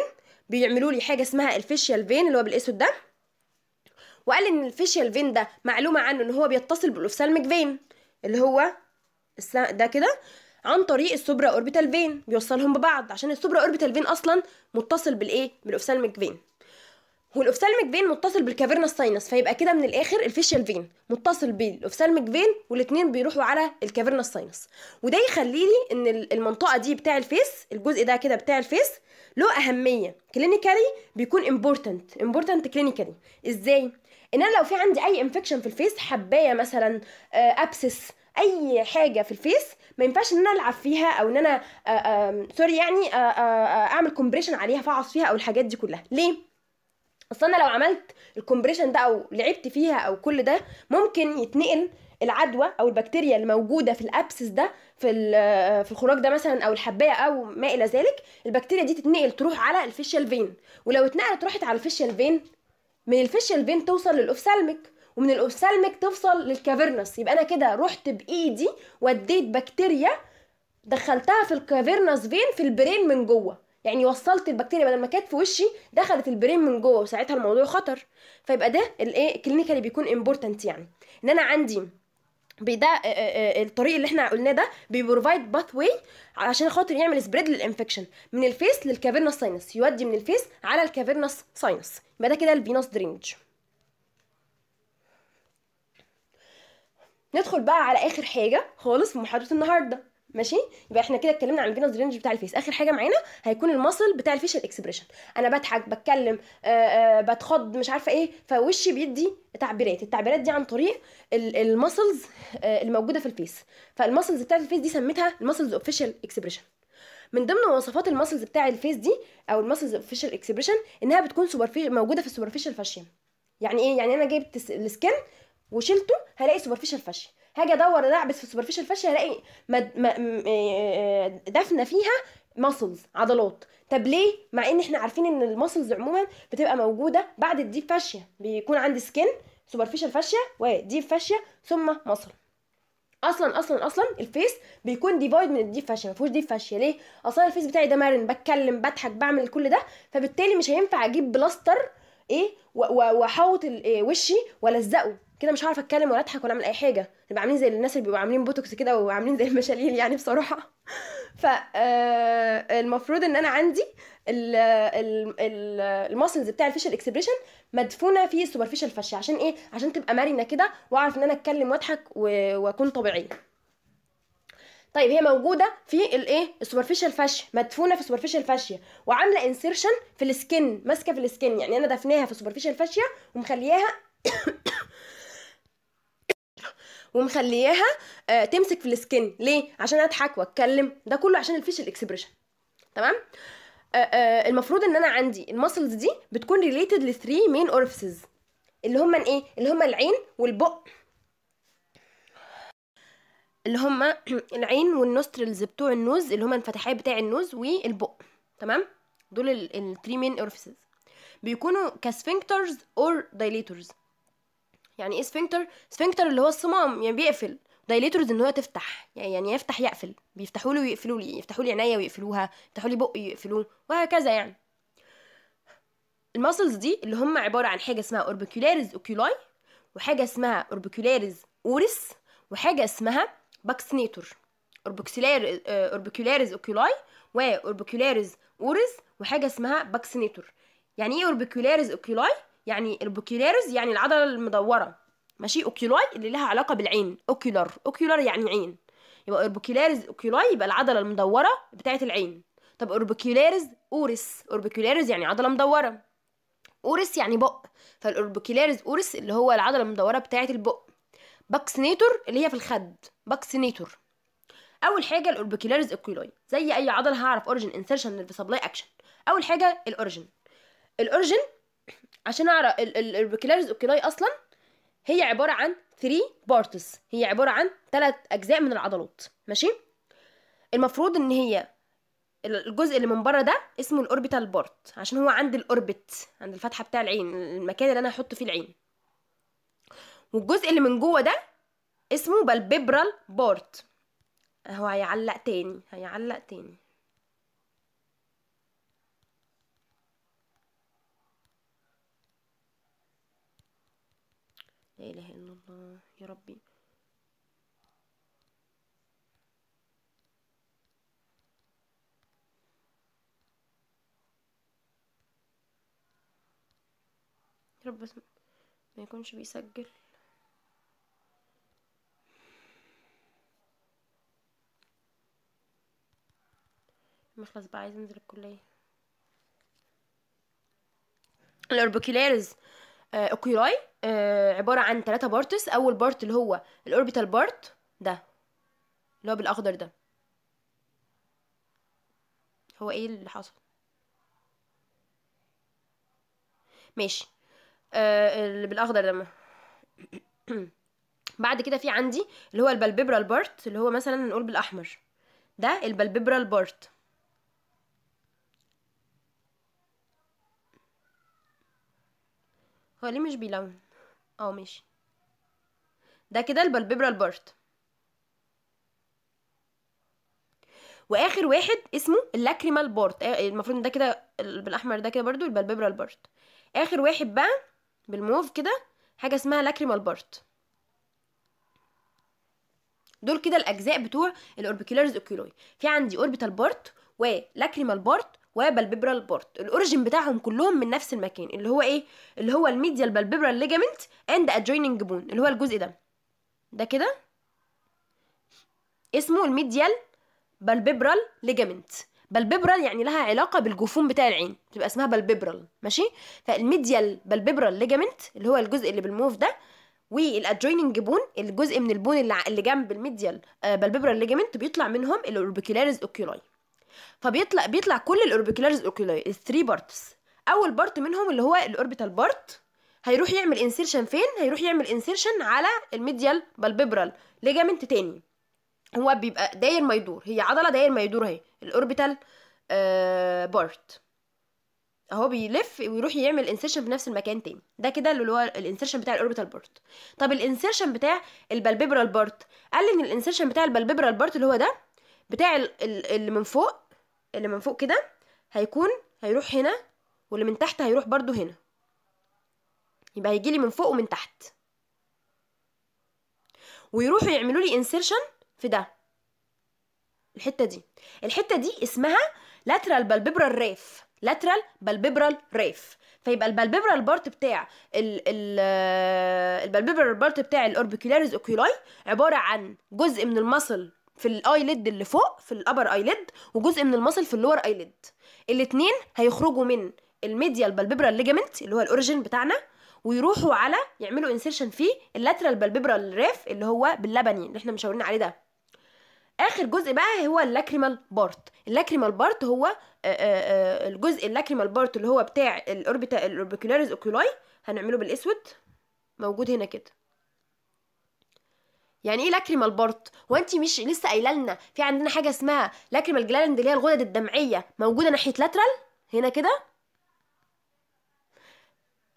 Speaker 1: بيعملوا لي حاجه اسمها الفيشيال فين اللي هو بالاسود ده وقال ان الفيشيال فين ده معلومه عنه ان هو بيتصل بالاوفسالميك فين اللي هو ده كده عن طريق السوبرا اوربيتال فين بيوصلهم ببعض عشان السوبرا اوربيتال فين اصلا متصل بالايه بالاوفثالميك فين والاوفثالميك فين متصل بالكافيرنا ساينس فيبقى كده من الاخر الفيشال فين متصل بالاوفثالميك فين والاثنين بيروحوا على الكافيرنا ساينس وده يخلي لي ان المنطقه دي بتاع الفيس الجزء ده كده بتاع الفيس له اهميه كلينيكالي بيكون امبورتنت امبورتنت كلينيكالي ازاي ان انا لو في عندي اي انفكشن في الفيس حبايه مثلا ابسس آه، اي حاجه في الفيس ما ينفعش ان انا العب فيها او ان انا سوري آه، يعني آآ آه، آآ آه، اعمل كومبريشن عليها فاعص فيها او الحاجات دي كلها ليه اصل انا لو عملت الكومبريشن ده او لعبت فيها او كل ده ممكن يتنقل العدوى او البكتيريا اللي موجوده في الابسس ده في في الخراج ده مثلا او الحبايه او ما الى ذلك البكتيريا دي تتنقل تروح على الفيشيال فين ولو اتنقلت راحت على الفيشيال فين من الفيشيال فين توصل للاوفسالميك ومن الاوبسالميك تفصل للكافيرنس يبقى انا كده رحت بايدي وديت بكتيريا دخلتها في الكافيرنس فين في البرين من جوه يعني وصلت البكتيريا بدل ما كانت في وشي دخلت البرين من جوه وساعتها الموضوع خطر فيبقى ده الايه كلينيكالي بيكون امبورتنت يعني ان انا عندي ده الطريق اللي احنا قلناه ده بيبروفايد باث واي علشان خاطر يعمل سبريد للانفكشن من الفيس للكافيرنس ساينس يودي من الفيس على الكافيرنس ساينس يبقى ده كده الفينوس درينج ندخل بقى على اخر حاجه خالص في محاضره النهارده ماشي يبقى احنا كده اتكلمنا عن الجينز رينج بتاع الفيس اخر حاجه معانا هيكون المصل بتاع الفيشل اكسبريشن انا بضحك بتكلم آآ آه، آه، بتخض مش عارفه ايه فوشي بيدي تعبيرات التعبيرات دي عن طريق المسلز الموجوده آه، في الفيس فالمسلز بتاعه الفيس دي سميتها المسلز اوفيشال اكسبريشن من ضمن مواصفات المسلز بتاع الفيس دي او المسلز اوفيشال اكسبريشن انها بتكون سوبرفي موجوده في السوبرفيشال فاشيا يعني ايه يعني انا جايب السكن وشلته هلاقي سوبرفيشال فاشيا هاجي ادور ادعبس في سوبرفيشال فاشيا هلاقي آه، دفنه فيها ماسلز عضلات طب ليه مع ان احنا عارفين ان الماسلز عموما بتبقى موجوده بعد الديب فاشيا بيكون عندي سكن سوبرفيشال فاشيا وديب فاشيا ثم ماسل اصلا اصلا اصلا الفيس بيكون ديفايد من الديب فاشيا ما فيهوش ديب فاشيا ليه اصلا الفيس بتاعي ده مرن بتكلم بضحك بعمل كل ده فبالتالي مش هينفع اجيب بلاستر ايه واحوط إيه، وشي والزقه كده مش هعرف اتكلم ولا اضحك ولا اعمل اي حاجه نبقى عاملين زي الناس اللي بيبقوا عاملين بوتوكس كده وعاملين زي المشاليل يعني بصراحه ف آه، المفروض ان انا عندي الماسلز بتاع الفيشل اكسبريشن مدفونه في السوبرفيشال فاشيا عشان ايه عشان تبقى مرنه كده واعرف ان انا اتكلم واضحك واكون طبيعيه طيب هي موجوده في الايه السوبرفيشال فاشيا مدفونه في السوبرفيشال فاشيا وعامله انسيرشن في السكن ماسكه في السكن يعني انا دفناها في السوبرفيشال فاشيا ومخلياها ومخلياها آه، تمسك في السكن ليه عشان اضحك واتكلم ده كله عشان الفيشل اكسبريشن تمام آه، آه، المفروض ان انا عندي المسلز دي بتكون ريليتد لثري مين اورفيسز اللي هما ايه اللي هما العين والبق اللي هما العين والنوسترلز بتوع النوز اللي هما الفتحات بتاع النوز والبق تمام دول الثري مين اورفيسز بيكونوا كاسفنكترز اور دايليتورز يعني ايه سفنكتر سفنكتر اللي هو الصمام يعني بيقفل دايليترز ان هو تفتح يعني, يعني يفتح يقفل بيفتحوا له ويقفلوا لي يفتحوا لي عينيا ويقفلوها يفتحوا لي بقي يقفلوه وهكذا يعني الماسلز دي اللي هم عباره عن حاجه اسمها اوربيكولاريز اوكيولاي وحاجه اسمها اوربيكولاريز اورس وحاجه اسمها باكسنيتور اوربيكولاريز اوكيولاي واوربيكولاريز اورس وحاجه اسمها باكسنيتور يعني ايه اوربيكولاريز اوكيولاي يعني البوكيلاريز يعني العضله المدوره ماشي اوكيولاي اللي لها علاقه بالعين اوكيلار اوكيلار يعني عين يبقى اوربوكيلارز اوكيولاي يبقى العضله المدوره بتاعه العين طب اوربوكيلارز اورس اوربوكيلارز يعني عضله مدوره اورس يعني بق فالاوربوكيلارز اورس اللي هو العضله المدوره بتاعه البق باكسنيتور اللي هي في الخد باكسنيتور اول حاجه الاوربوكيلارز اوكيولاي زي اي عضله هعرف اوريجن انسيرشن للفيسابلاي اكشن اول حاجه الاوريجن الاوريجن عشان اعرف الريكيلاريز اوكيلاي اصلا هي عباره عن 3 بارتس هي عباره عن ثلاث اجزاء من العضلات ماشي المفروض ان هي الجزء اللي من بره ده اسمه الاوربيتال بارت عشان هو عند الاوربت عند الفتحه بتاع العين المكان اللي انا هحط فيه العين والجزء اللي من جوه ده اسمه بالبيبرال بارت اهو هيعلق تاني هيعلق تاني لا إله إلا الله يا ربي يا رب بس ما يكونش بيسجل مخلص بقى عايز انزل الكلية الأوربوكيلارز آه، اوكيراي آه، عباره عن ثلاثه بارتس اول بارت اللي هو الاوربيتال بارت ده اللي هو بالاخضر ده هو ايه اللي حصل ماشي آه، اللي بالاخضر ده بعد كده في عندي اللي هو البلببرال بارت اللي هو مثلا نقول بالاحمر ده البلببرال بارت هو ليه مش بيلون اه ماشي ده كده البلبيبرا البارت واخر واحد اسمه اللاكريمال بارت آه، المفروض ده كده بالاحمر ده كده برضو البلبيبرا البارت اخر واحد بقى بالموف كده حاجه اسمها لاكريمال بارت دول كده الاجزاء بتوع الاوربيكولارز اوكيولوي في عندي اوربيتال بارت ولاكريمال بارت وبلبيبرال بورت الاوريجين بتاعهم كلهم من نفس المكان اللي هو ايه اللي هو الميديا بالبيبرال ليجامنت اند ادجويننج بون اللي هو الجزء ده ده كده اسمه الميديال بالبيبرال ليجامنت بالبيبرال يعني لها علاقه بالجفون بتاع العين بتبقى اسمها بالبيبرال ماشي فالميديال بالبيبرال ليجامنت اللي هو الجزء اللي بالموف ده والادجويننج بون الجزء من البون اللي اللي جنب الميديال آه، بالبيبرال ليجامنت بيطلع منهم الاوربيكولاريز اوكيولاي فبيطلع بيطلع كل الاوربيكولارز اوكيلاي الثري بارتس اول بارت منهم اللي هو الاوربيتال بارت هيروح يعمل انسيرشن فين هيروح يعمل انسيرشن على الميديال بالبيبرال ليجامنت تاني هو بيبقى داير ما يدور هي عضله داير ما يدور اهي الاوربيتال آه بارت اهو بيلف ويروح يعمل انسيرشن في نفس المكان تاني ده كده اللي هو الانسيرشن بتاع الاوربيتال بارت طب الانسيرشن بتاع البالبيبرال بارت قال لي ان الانسيرشن بتاع البالبيبرال بارت اللي هو ده بتاع اللي من فوق اللي من فوق كده هيكون هيروح هنا واللي من تحت هيروح برضو هنا يبقى هيجيلي من فوق ومن تحت ويروحوا يعملوا لي انسيرشن في ده الحته دي الحته دي اسمها لاترال بالبيبرال ريف لاترال بالبيبرال ريف فيبقى البالبيبرال بارت بتاع ال ال البالبيبرال بارت بتاع الاوربيكولاريز اوكيولاي عباره عن جزء من المصل في الاي ليد اللي فوق في الابر ليد وجزء من المصل في اللور اي ليد الاثنين هيخرجوا من الميديال بالبيبرال ليجامنت اللي هو الاوريجين بتاعنا ويروحوا على يعملوا انسيرشن في اللاترال بالبيبرال ريف اللي هو باللبني اللي احنا مشاورين عليه ده اخر جزء بقى هو اللاكريمال بارت اللاكريمال بارت هو آه، آه، آه، الجزء اللاكريمال بارت اللي هو بتاع الاوربيتا الاوربيكولاريز اوكولاي هنعمله بالاسود موجود هنا كده يعني ايه لاكريما البرط هو انت مش لسه قايله لنا في عندنا حاجه اسمها لاكريما جلاند اللي هي الغدد الدمعيه موجوده ناحيه لاترال هنا كده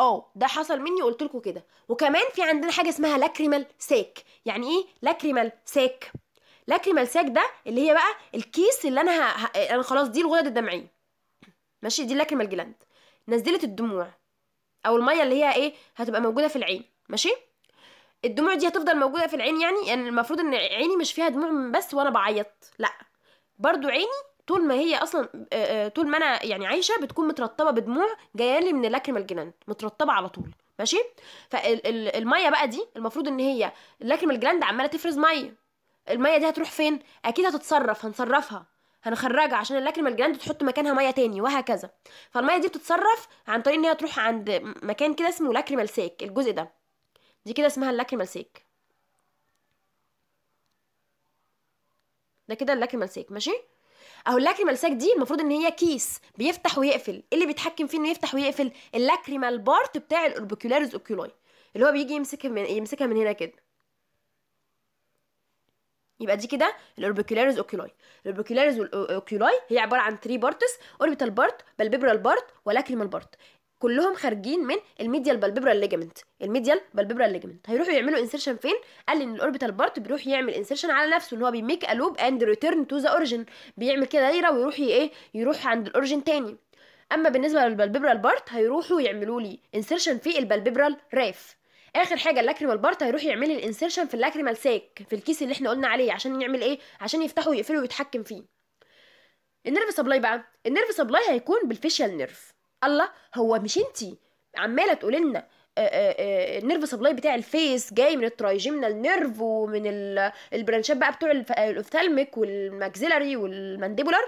Speaker 1: اه ده حصل مني وقلت لكم كده وكمان في عندنا حاجه اسمها لاكريمال ساك يعني ايه لاكريمال ساك لاكريمال ساك ده اللي هي بقى الكيس اللي انا ه... انا يعني خلاص دي الغدد الدمعيه ماشي دي لاكريمال جلاند نزلت الدموع او الميه اللي هي ايه هتبقى موجوده في العين ماشي الدموع دي هتفضل موجوده في العين يعني يعني المفروض ان عيني مش فيها دموع بس وانا بعيط لا برضو عيني طول ما هي اصلا طول ما انا يعني عايشه بتكون مترطبه بدموع جايه لي من لاكريم الجنان مترطبه على طول ماشي فالميه بقى دي المفروض ان هي الجنان الجلاند عماله تفرز ميه الميه دي هتروح فين اكيد هتتصرف هنصرفها هنخرجها عشان اللاكريم الجلاند تحط مكانها ميه تاني وهكذا فالميه دي بتتصرف عن طريق ان هي تروح عند مكان كده اسمه لاكريم الساك الجزء ده دي كده اسمها اللاكريمال سيك ده كده اللاكريمال سيك ماشي اهو اللاكريمال سيك دي المفروض ان هي كيس بيفتح ويقفل ايه اللي بيتحكم فيه انه يفتح ويقفل اللاكريمال بارت بتاع الاوربيكولاريز اوكيولاي اللي هو بيجي يمسكها من إيه؟ يمسكها من هنا كده يبقى دي كده الاوربيكولاريز اوكيولاي الاوربيكولاريز اوكيولاي هي عباره عن 3 بارتس اوربيتال بارت بالبيبرال بارت ولاكريمال بارت كلهم خارجين من الميديال بالبيبرال ليجمنت الميديال بالبيبرال ليجمنت هيروحوا يعملوا انسيرشن فين قال ان الاوربيتال بارت بيروح يعمل انسيرشن على نفسه ان هو بيميك ا لوب اند ريتيرن تو ذا اوريجن بيعمل كده دايره ويروح ايه يروح عند الاوريجن تاني اما بالنسبه للبالبيبرال بارت هيروحوا يعملوا لي انسيرشن في البالبيبرال راف اخر حاجه اللاكريمال بارت هيروح يعمل لي الانسيرشن في اللاكريمال ساك في الكيس اللي احنا قلنا عليه عشان يعمل ايه عشان يفتحه ويقفله ويتحكم فيه النيرف سبلاي بقى النيرف سبلاي هيكون بالفيشيال نيرف الله هو مش انت عماله تقولي لنا آه، آه، آه، النيرف سبلاي بتاع الفيس جاي من الترايجيمنال نيرف ومن البرانشات بقى بتوع الاوفثالميك والماكسيلاري والمانديبولار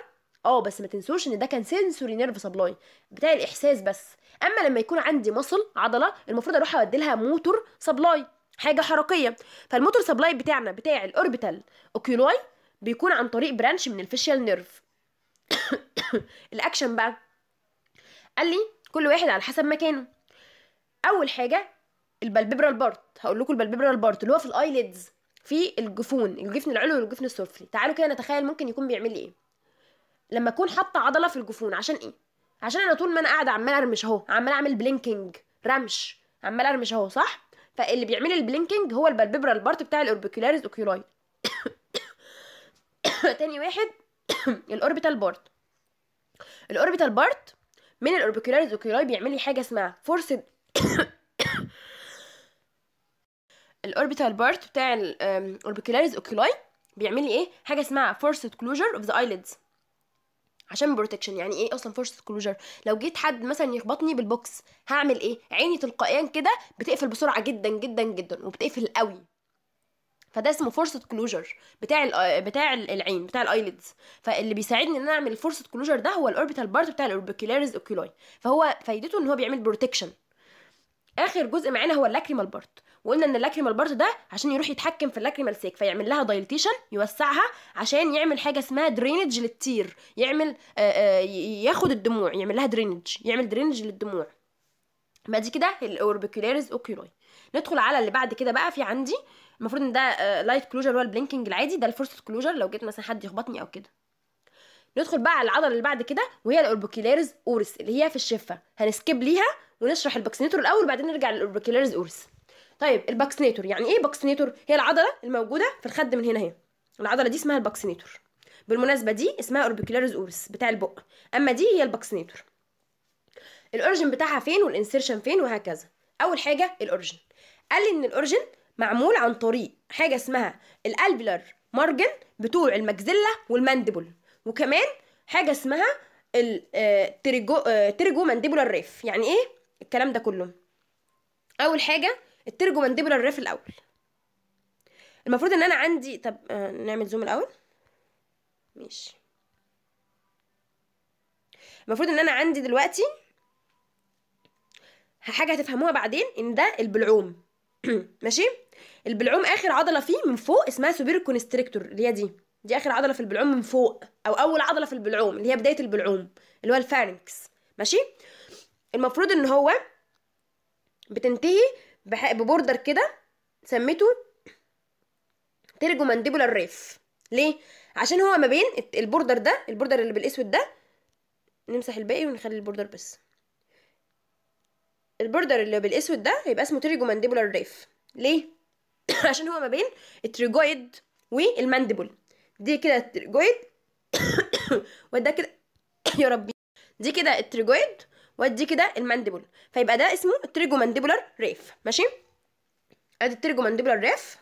Speaker 1: اه بس ما تنسوش ان ده كان سنسوري نيرف سبلاي بتاع الاحساس بس اما لما يكون عندي مصل عضله المفروض اروح اودي لها موتور سبلاي حاجه حركيه فالموتور سبلاي بتاعنا بتاع الاوربيتال اوكيولاي بيكون عن طريق برانش من الفيشيال نيرف الاكشن بقى قال لي كل واحد على حسب مكانه اول حاجه البلببرا البارت هقول لكم البلببرا البارت اللي هو في الايليدز في الجفون الجفن العلوي والجفن السفلي تعالوا كده نتخيل ممكن يكون بيعمل لي ايه لما اكون حاطه عضله في الجفون عشان ايه عشان انا طول ما انا قاعده عماله ارمش اهو عماله اعمل بلينكينج رمش عماله ارمش اهو صح فاللي بيعمل البلينكينج هو البلببرا البارت بتاع الاوربيكولاريس اوكيولاي تاني واحد الاوربيتال بارت الاوربيتال بارت من الاوربيكولاريز اوكيولاي بيعمل لي حاجه اسمها فورس الاوربيتال بارت بتاع الاوربيكولاريز اوكيولاي بيعمل لي ايه حاجه اسمها فورس كلوجر اوف ذا ايليدز عشان بروتكشن يعني ايه اصلا فورس كلوجر لو جيت حد مثلا يخبطني بالبوكس هعمل ايه عيني تلقائيا كده بتقفل بسرعه جدا جدا جدا وبتقفل قوي فده اسمه فرصه كلوجر بتاع آه، بتاع العين بتاع الايليدز فاللي بيساعدني ان انا اعمل فرصه كلوجر ده هو الاوربيتال بارت بتاع الاوربيكولاريز اوكيولاي فهو فايدته ان هو بيعمل بروتكشن اخر جزء معانا هو اللاكريمال بارت وقلنا ان اللاكريمال بارت ده عشان يروح يتحكم في اللاكريمال سيك فيعمل لها دايلتيشن يوسعها عشان يعمل حاجه اسمها درينج للتير يعمل آه، آه، ياخد الدموع يعمل لها درينج يعمل درينج للدموع ما دي كده الاوربيكولاريز اوكيولاي ندخل على اللي بعد كده بقى في عندي المفروض ان ده لايت آه، كلوجر اللي هو البلينكينج العادي ده الفورست كلوجر لو جيت مثلا حد يخبطني او كده ندخل بقى على العضله اللي بعد كده وهي الاوربيكولاريز اورس اللي هي في الشفه هنسكيب ليها ونشرح الباكسينيتور الاول وبعدين نرجع للاوربيكولاريز اورس طيب الباكسينيتور يعني ايه باكسينيتور هي العضله الموجوده في الخد من هنا اهي العضله دي اسمها الباكسينيتور بالمناسبه دي اسمها اوربيكولاريز اورس بتاع البق اما دي هي الباكسينيتور الاورجن بتاعها فين والانسيرشن فين وهكذا اول حاجه الاورجن قال لي ان الاورجن معمول عن طريق حاجه اسمها الالفيلر مارجن بتوع المجزله والمانديبول وكمان حاجه اسمها التريجو آه، تريجو آه، مانديبولار ريف يعني ايه الكلام ده كله اول حاجه الترجو مانديبول ريف الاول المفروض ان انا عندي طب آه، نعمل زوم الاول ماشي المفروض ان انا عندي دلوقتي حاجه هتفهموها بعدين ان ده البلعوم ماشي البلعوم اخر عضله فيه من فوق اسمها سوبر كونستريكتور اللي هي دي دي اخر عضله في البلعوم من فوق او اول عضله في البلعوم اللي هي بدايه البلعوم اللي هو الفارنكس ماشي المفروض ان هو بتنتهي ببوردر كده سميته ترجو مانديبولار ريف ليه عشان هو ما بين البوردر ده البوردر اللي بالاسود ده نمسح الباقي ونخلي البوردر بس البوردر اللي بالاسود ده هيبقى اسمه تريجو مانديبولار ريف ليه عشان هو ما بين التريجويد والمانديبول دي كده التريجويد وده كده يا ربي دي كده التريجويد ودي كده المانديبول فيبقى ده اسمه التريجو مانديبولار ريف ماشي ادي التريجو مانديبولار ريف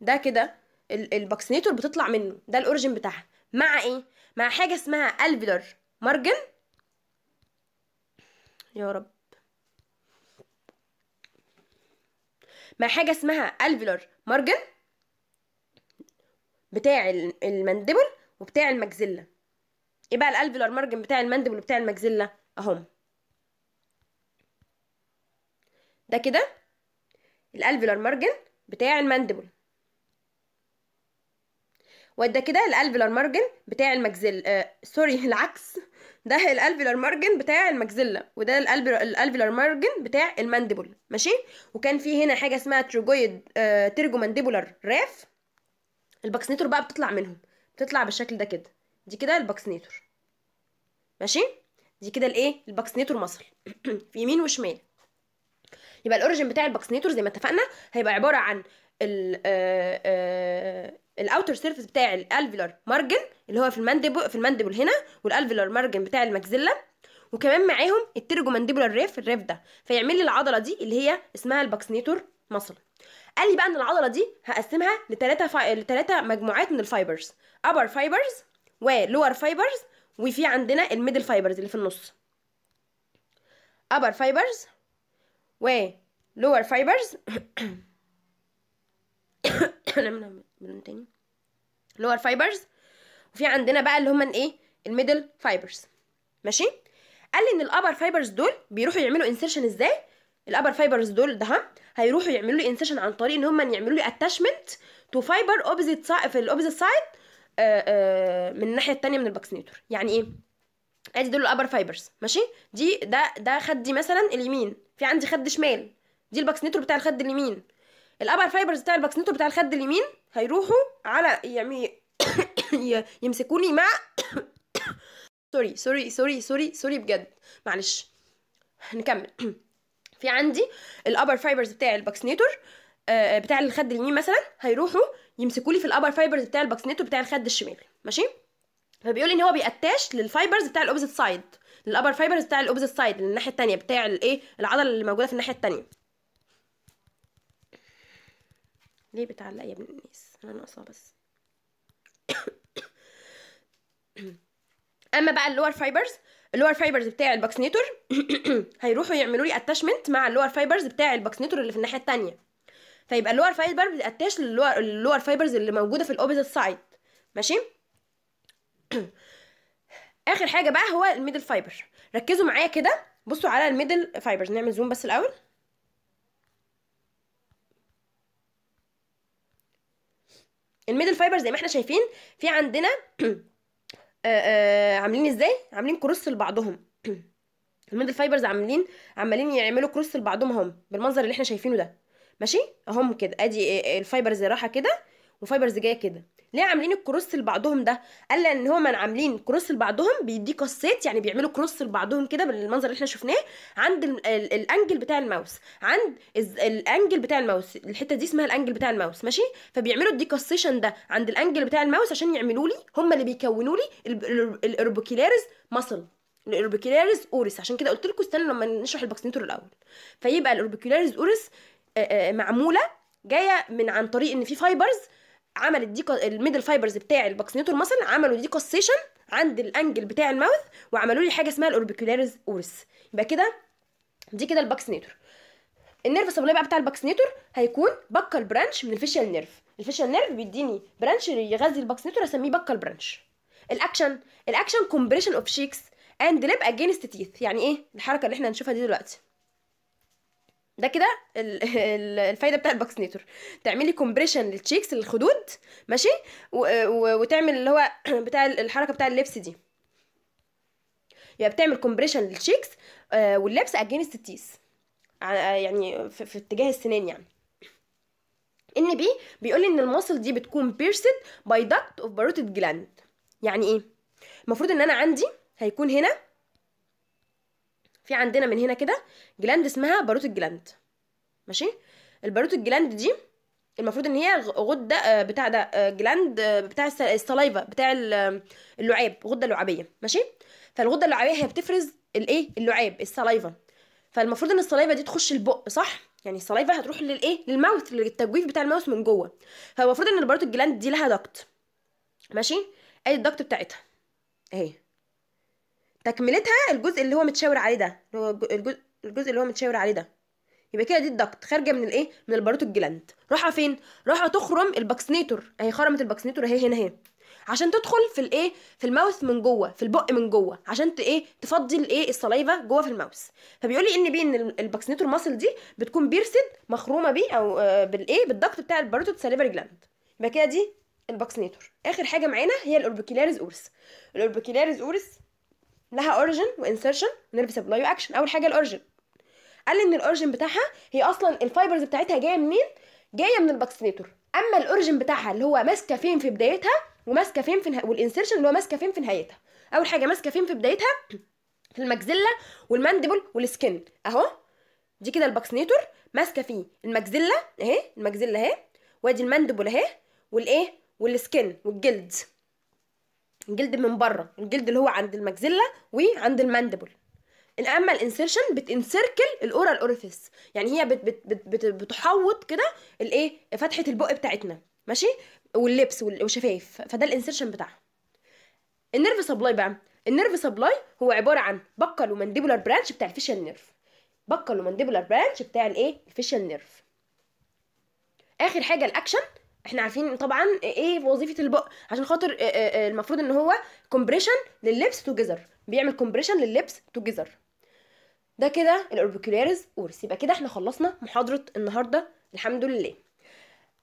Speaker 1: ده كده الباكسينيتور بتطلع منه ده الاورجن بتاعها مع ايه مع حاجه اسمها الفيلر مارجن يا رب مع حاجه اسمها الفيلر مارجن بتاع المندبل وبتاع المجزله ايه بقى الالفيلر مارجن بتاع المندبل وبتاع المجزله اهم ده كده الالفيلر مارجن بتاع المندبل وده كده الالفيلر مارجن بتاع المجزل آه سوري العكس ده الالفيلار مارجن بتاع المجزله وده الالفيلار مارجن بتاع المانديبل ماشي وكان في هنا حاجه اسمها تروجويد آه ترجو مانديبولر راف الباكسنيتور بقى بتطلع منهم بتطلع بالشكل ده كده دي كده الباكسنيتور ماشي دي كده الايه الباكسنيتور مصل في يمين وشمال يبقى الاوريجن بتاع الباكسنيتور زي ما اتفقنا هيبقى عباره عن ال آه، آه، الاوتر سيرفيس بتاع الالفيلر مارجن اللي هو في المندبل في المندبل هنا والالفيلر مارجن بتاع الماكسيلا وكمان معاهم الترجو مانديبولار ريف الريف ده فيعمل لي العضله دي اللي هي اسمها الباكسنيتور مصل قال لي بقى ان العضله دي هقسمها لثلاثه فا... لثلاثه مجموعات من الفايبرز ابر فايبرز ولور فايبرز وفي عندنا الميدل فايبرز اللي في النص ابر فايبرز ولور فايبرز لون تاني لور فايبرز وفي عندنا بقى اللي هما الايه الميدل فايبرز ماشي قال لي ان الابر فايبرز دول بيروحوا يعملوا انسرشن ازاي الابر فايبرز دول ده هيروحوا يعملوا لي انسرشن عن طريق ان هما يعملوا لي اتاتشمنت تو فايبر اوبزيت في الاوبزيت آه، سايد آه، من الناحيه الثانيه من الباكسنيتور يعني ايه ادي دول الابر فايبرز ماشي دي ده ده خدي مثلا اليمين في عندي خد شمال دي الباكسنيتور بتاع الخد اليمين الابر فايبرز بتاع الباكسنتور بتاع الخد اليمين هيروحوا على يعني يمسكوني مع سوري سوري سوري سوري سوري بجد معلش نكمل في عندي الابر فايبرز بتاع الباكسنيتور آه، بتاع الخد اليمين مثلا هيروحوا يمسكوا لي في الابر فايبرز بتاع الباكسنيتور بتاع الخد الشمال ماشي فبيقول ان هو بيأتاش للفايبرز بتاع الاوبزيت سايد للابر فايبرز بتاع الاوبزيت سايد للناحيه الثانيه بتاع الايه العضله اللي موجوده في الناحيه الثانيه ليه بتعلق يا ابن الناس انا ناقصه بس اما بقى اللور فايبرز اللور فايبرز بتاع الباكسنيتور هيروحوا يعملوا لي اتاتشمنت مع اللور فايبرز بتاع الباكسنيتور اللي في الناحيه الثانيه فيبقى اللور فايبر بيتاتش للور فايبرز اللي موجوده في الاوبزيت سايد ماشي اخر حاجه بقى هو الميدل فايبر ركزوا معايا كده بصوا على الميدل فايبرز نعمل زوم بس الاول الميدل فايبر زي ما احنا شايفين في عندنا آه، آه، عاملين ازاي عاملين كروس لبعضهم الميدل فايبرز عاملين عمالين يعملوا كروس لبعضهم هم بالمنظر اللي احنا شايفينه ده ماشي اهم كده ادي الفايبرز راحه كده وفايبرز جايه كده ليه عاملين الكروس لبعضهم ده قال ان هما عاملين كروس لبعضهم بيدي قصيت يعني بيعملوا كروس لبعضهم كده بالمنظر اللي احنا شفناه عند الانجل بتاع الماوس عند الانجل بتاع الماوس الحته دي اسمها الانجل بتاع الماوس ماشي فبيعملوا الديكاسيشن ده عند الانجل بتاع الماوس عشان يعملوا لي هما اللي بيكونوا لي الاوربيكولاريز ماسل الاوربيكولاريز اورس عشان كده قلت لكم استنوا لما نشرح الباكسينتور الاول فيبقى الاوربيكولاريز اورس معموله جايه من عن طريق ان في فايبرز عملت دي الميدل فايبرز بتاع الباكسينيتور مثلا عملوا دي كوسيشن عند الانجل بتاع الماوث وعملوا لي حاجه اسمها الاوربيكولاريز اورس يبقى كده دي كده الباكسينيتور النيرف الصابونيه بقى بتاع الباكسينيتور هيكون بكال برانش من الفيشال نيرف الفيشال نيرف بيديني برانش يغذي الباكسينيتور اسميه بكال برانش الاكشن الاكشن كومبريشن اوف شيكس اند ليب اجينست تيث يعني ايه الحركه اللي احنا هنشوفها دي دلوقتي ده كده الفايده بتاع الباكسنيتور تعملي كومبريشن للتشيكس للخدود ماشي وتعمل اللي هو بتاع الحركه بتاع اللبس دي يعني بتعمل كومبريشن للتشيكس آه، واللبس اجين التيس آه، يعني في, اتجاه السنان يعني ان بي بيقول ان الماسل دي بتكون بيرسد باي دكت اوف باروتد جلاند يعني ايه المفروض ان انا عندي هيكون هنا في عندنا من هنا كده جلاند اسمها باروت الجلاند ماشي الباروت الجلاند دي المفروض ان هي غده آه، بتاع ده آه، جلاند آه، بتاع السلايفا بتاع اللعاب غده لعابيه ماشي فالغده اللعابيه هي بتفرز الايه اللعاب السلايفا فالمفروض ان السلايفا دي تخش البق صح يعني السلايفا هتروح للايه للماوث للتجويف بتاع الماوس من جوه فالمفروض ان الباروت الجلاند دي لها دكت ماشي ادي الدكت بتاعتها اهي تكملتها الجزء اللي هو متشاور عليه ده الجزء الجزء اللي هو متشاور عليه ده يبقى كده دي الضغط خارجه من الايه من الباروت الجلاند رايحه فين رايحه تخرم الباكسنيتور اهي خرمت الباكسنيتور اهي هنا اهي عشان تدخل في الايه في الماوث من جوه في البق من جوه عشان ت ايه تفضي الايه الصلايفه جوه في الماوس فبيقول لي ان بي ان الباكسنيتور ماسل دي بتكون بيرسد مخرومه بيه او آه، بالايه بالضغط بتاع الباروت ساليفري جلاند يبقى كده دي الباكسنيتور اخر حاجه معانا هي الاوربيكيلاريز اورس الاوربيكيلاريز اورس لها اوريجن وانسرشن ونيرف سبلاي واكشن اول حاجه الاوريجن قال ان الاوريجن بتاعها هي اصلا الفايبرز بتاعتها جايه منين جايه من الباكسنيتور اما الاوريجن بتاعها اللي هو ماسكه فين في بدايتها وماسكه فين في نه... والانسرشن اللي هو ماسكه فين في نهايتها اول حاجه ماسكه فين في بدايتها في المجزله والمانديبل والسكن اهو دي كده الباكسنيتور ماسكه فيه المجزله اهي المجزله اهي وادي المانديبل اهي والايه والسكن والجلد الجلد من بره الجلد اللي هو عند المجزله وعند الماندبل اما الانسيرشن بتنسركل الاورال اوريفيس يعني هي بت بت بت بت بتحوط كده الايه فتحه البق بتاعتنا ماشي واللبس والشفايف فده الانسيرشن بتاعها النيرف سبلاي بقى النيرف سبلاي هو عباره عن بقل ومانديبولار برانش بتاع الفيشال نيرف بقل ومانديبولار برانش بتاع الايه الفيشال نيرف اخر حاجه الاكشن احنا عارفين طبعا ايه وظيفه البق عشان خاطر آه، آه، آه، المفروض ان هو كومبريشن لللبس توجذر بيعمل كومبريشن لللبس توجذر ده كده الاوربيكولاريز اورس يبقى كده احنا خلصنا محاضره النهارده الحمد لله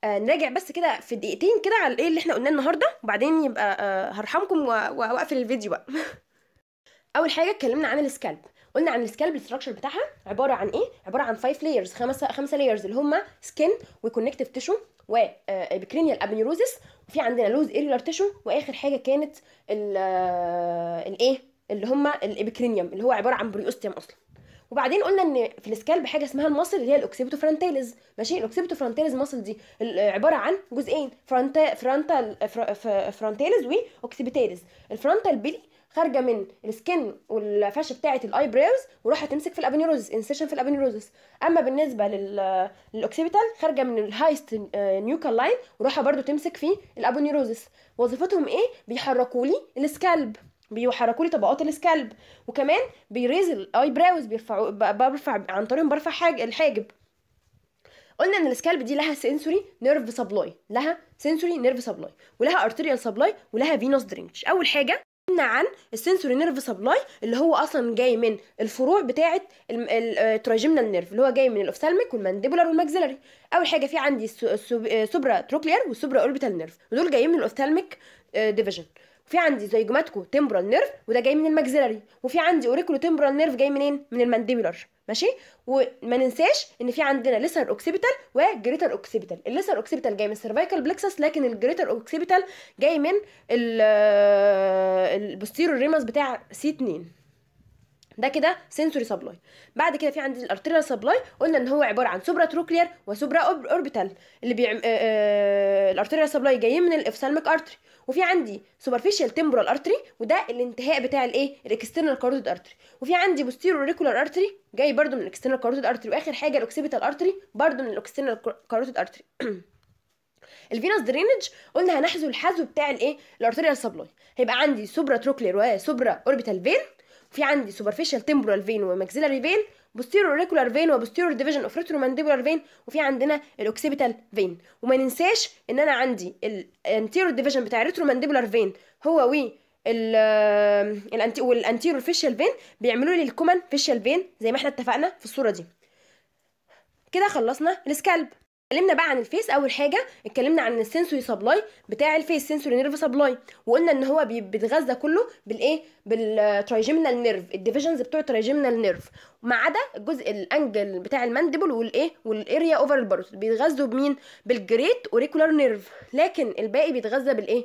Speaker 1: آه نراجع بس كده في دقيقتين كده على ايه اللي احنا قلناه النهارده وبعدين يبقى آه هرحمكم واقفل الفيديو بقى اول حاجه اتكلمنا عن السكالب قلنا عن السكالب الاستراكشر بتاعها عباره عن ايه عباره عن 5 لايرز خمسه خمسه لايرز اللي هم سكين وكونكتيف تيشو وبكرينيال ابنيروزس وفي عندنا لوز ايريلار تيشو واخر حاجه كانت الايه آه، اللي هم الابيكرينيوم اللي هو عباره عن بريوستيوم اصلا وبعدين قلنا ان في السكالب حاجه اسمها المصل اللي هي الاوكسيبتو فرونتاليز ماشي الاوكسيبتو فرونتاليز مصل دي آه، عباره عن جزئين فرونتال فرونتاليز واوكسيبيتاليز الفرونتال بيلي خارجه من السكن والفش بتاعه الاي براوز وراحت تمسك في الابنيروز انسيشن في الابنيروز اما بالنسبه للاوكسيبيتال خارجه من الهايست آه، نيوكال لاين وراحه برده تمسك في الابنيروز وظيفتهم ايه بيحركوا لي السكالب بيحركوا لي طبقات السكالب وكمان بيريز الاي براوز بيرفعوا برفع عن طريقهم برفع حاج الحاجب قلنا ان السكالب دي لها سنسوري نيرف سبلاي لها سنسوري نيرف سبلاي ولها ارتيريال سبلاي ولها فينوس درينج اول حاجه عن السنسوري نيرف سبلاي اللي هو اصلا جاي من الفروع بتاعه التراجمنال آه، نيرف اللي هو جاي من الاوفثالميك والمانديبولار والماكسيلري اول حاجه في عندي السوبرا آه، تروكلير والسوبرا اوربيتال نيرف ودول جايين من الاوفثالميك آه، ديفيجن في عندي زيجوماتكو تمبرال نيرف وده جاي من الماكسيلري وفي عندي اوريكولو تمبرال نيرف جاي منين من المانديبولار ماشي وما ننساش ان في عندنا ليسر اوكسيبيتال وجريتر اوكسيبيتال الليسر اوكسيبيتال جاي من السيرفايكال بلكسس لكن الجريتر اوكسيبيتال جاي من البوستيرو ريمس آه، بتاع سي 2 ده كده سنسوري سبلاي بعد كده في عندي الارتيريال سبلاي قلنا ان هو عباره عن سوبرا تروكلير وسوبرا اوربيتال اللي بيعمل الارتيريال سبلاي جايين من الافسالميك ارتري وفي عندي سوبرفيشال تمبرال ارتري وده الانتهاء بتاع الايه الاكسترنال كاردود ارتري وفي عندي بوستيريور ريكولار ارتري جاي برده من الاكسترنال كاردود ارتري واخر حاجه الاوكسيبيتال ارتري برده من الاكسترنال كاردود ارتري الفينوس درينج قلنا هنحذو الحذو بتاع الايه الارتريال سبلاي هيبقى عندي سوبرا تروكلير وسوبرا اوربيتال فين وفي عندي سوبرفيشال تمبرال فين وماكسيلاري فين posterior auricular vein وposterior division of retromandibular فين وفي عندنا الاوكسيبيتال فين وما ننساش ان انا عندي الانتيريور ديفيجن بتاع retromandibular فين هو وي الانتي والانتيريور فيشال فين بيعملوا لي الكومن فيشال فين زي ما احنا اتفقنا في الصوره دي كده خلصنا السكالب اتكلمنا بقى عن الفيس اول حاجه اتكلمنا عن السنسوري سبلاي بتاع الفيس سنسوري نيرف سبلاي وقلنا ان هو بيتغذى كله بالايه بالترايجيمينال نيرف الديفيجنز بتوع الترايجيمينال نيرف ما عدا الجزء الانجل بتاع المانديبل والايه والاريا اوفر الباروت بيتغذوا بمين بالجريت اوريكولار نيرف لكن الباقي بيتغذى بالايه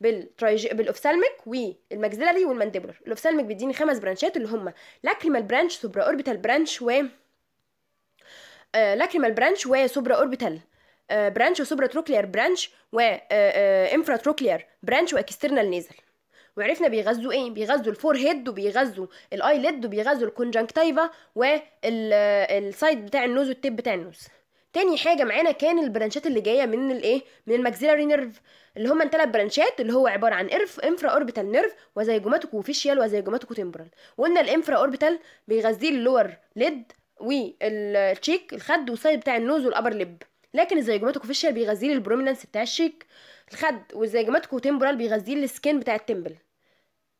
Speaker 1: بالترايج بالاوفسالميك والماكسيلاري والمانديبولر الاوفسالميك بيديني خمس برانشات اللي هم لاكريمال برانش سوبرا اوربيتال برانش و لاكريمال برانش وسوبرا اوربيتال برانش وسوبرا تروكلير برانش وانفرا تروكلير برانش واكسترنال نيزل وعرفنا بيغذوا ايه بيغذوا الفور هيد وبيغذوا الاي ليد وبيغذوا الكونجنكتيفا والسايد آه، بتاع النوز والتيب بتاع النوز تاني حاجه معانا كان البرانشات اللي جايه من الايه من الماكسيلاري نيرف اللي هما الثلاث برانشات اللي هو عباره عن ارف انفرا اوربيتال نيرف وزيجوماتيك فيشيال وزيجوماتيك تمبرال قلنا الانفرا اوربيتال بيغذي اللور ليد والتشيك الخد والسايد بتاع النوز والابر لب لكن الزيجوماتيك اوفيشال بيغذيه البروميننس بتاع الشيك الخد والزيجوماتيك تمبرال بيغذيه السكين بتاع التمبل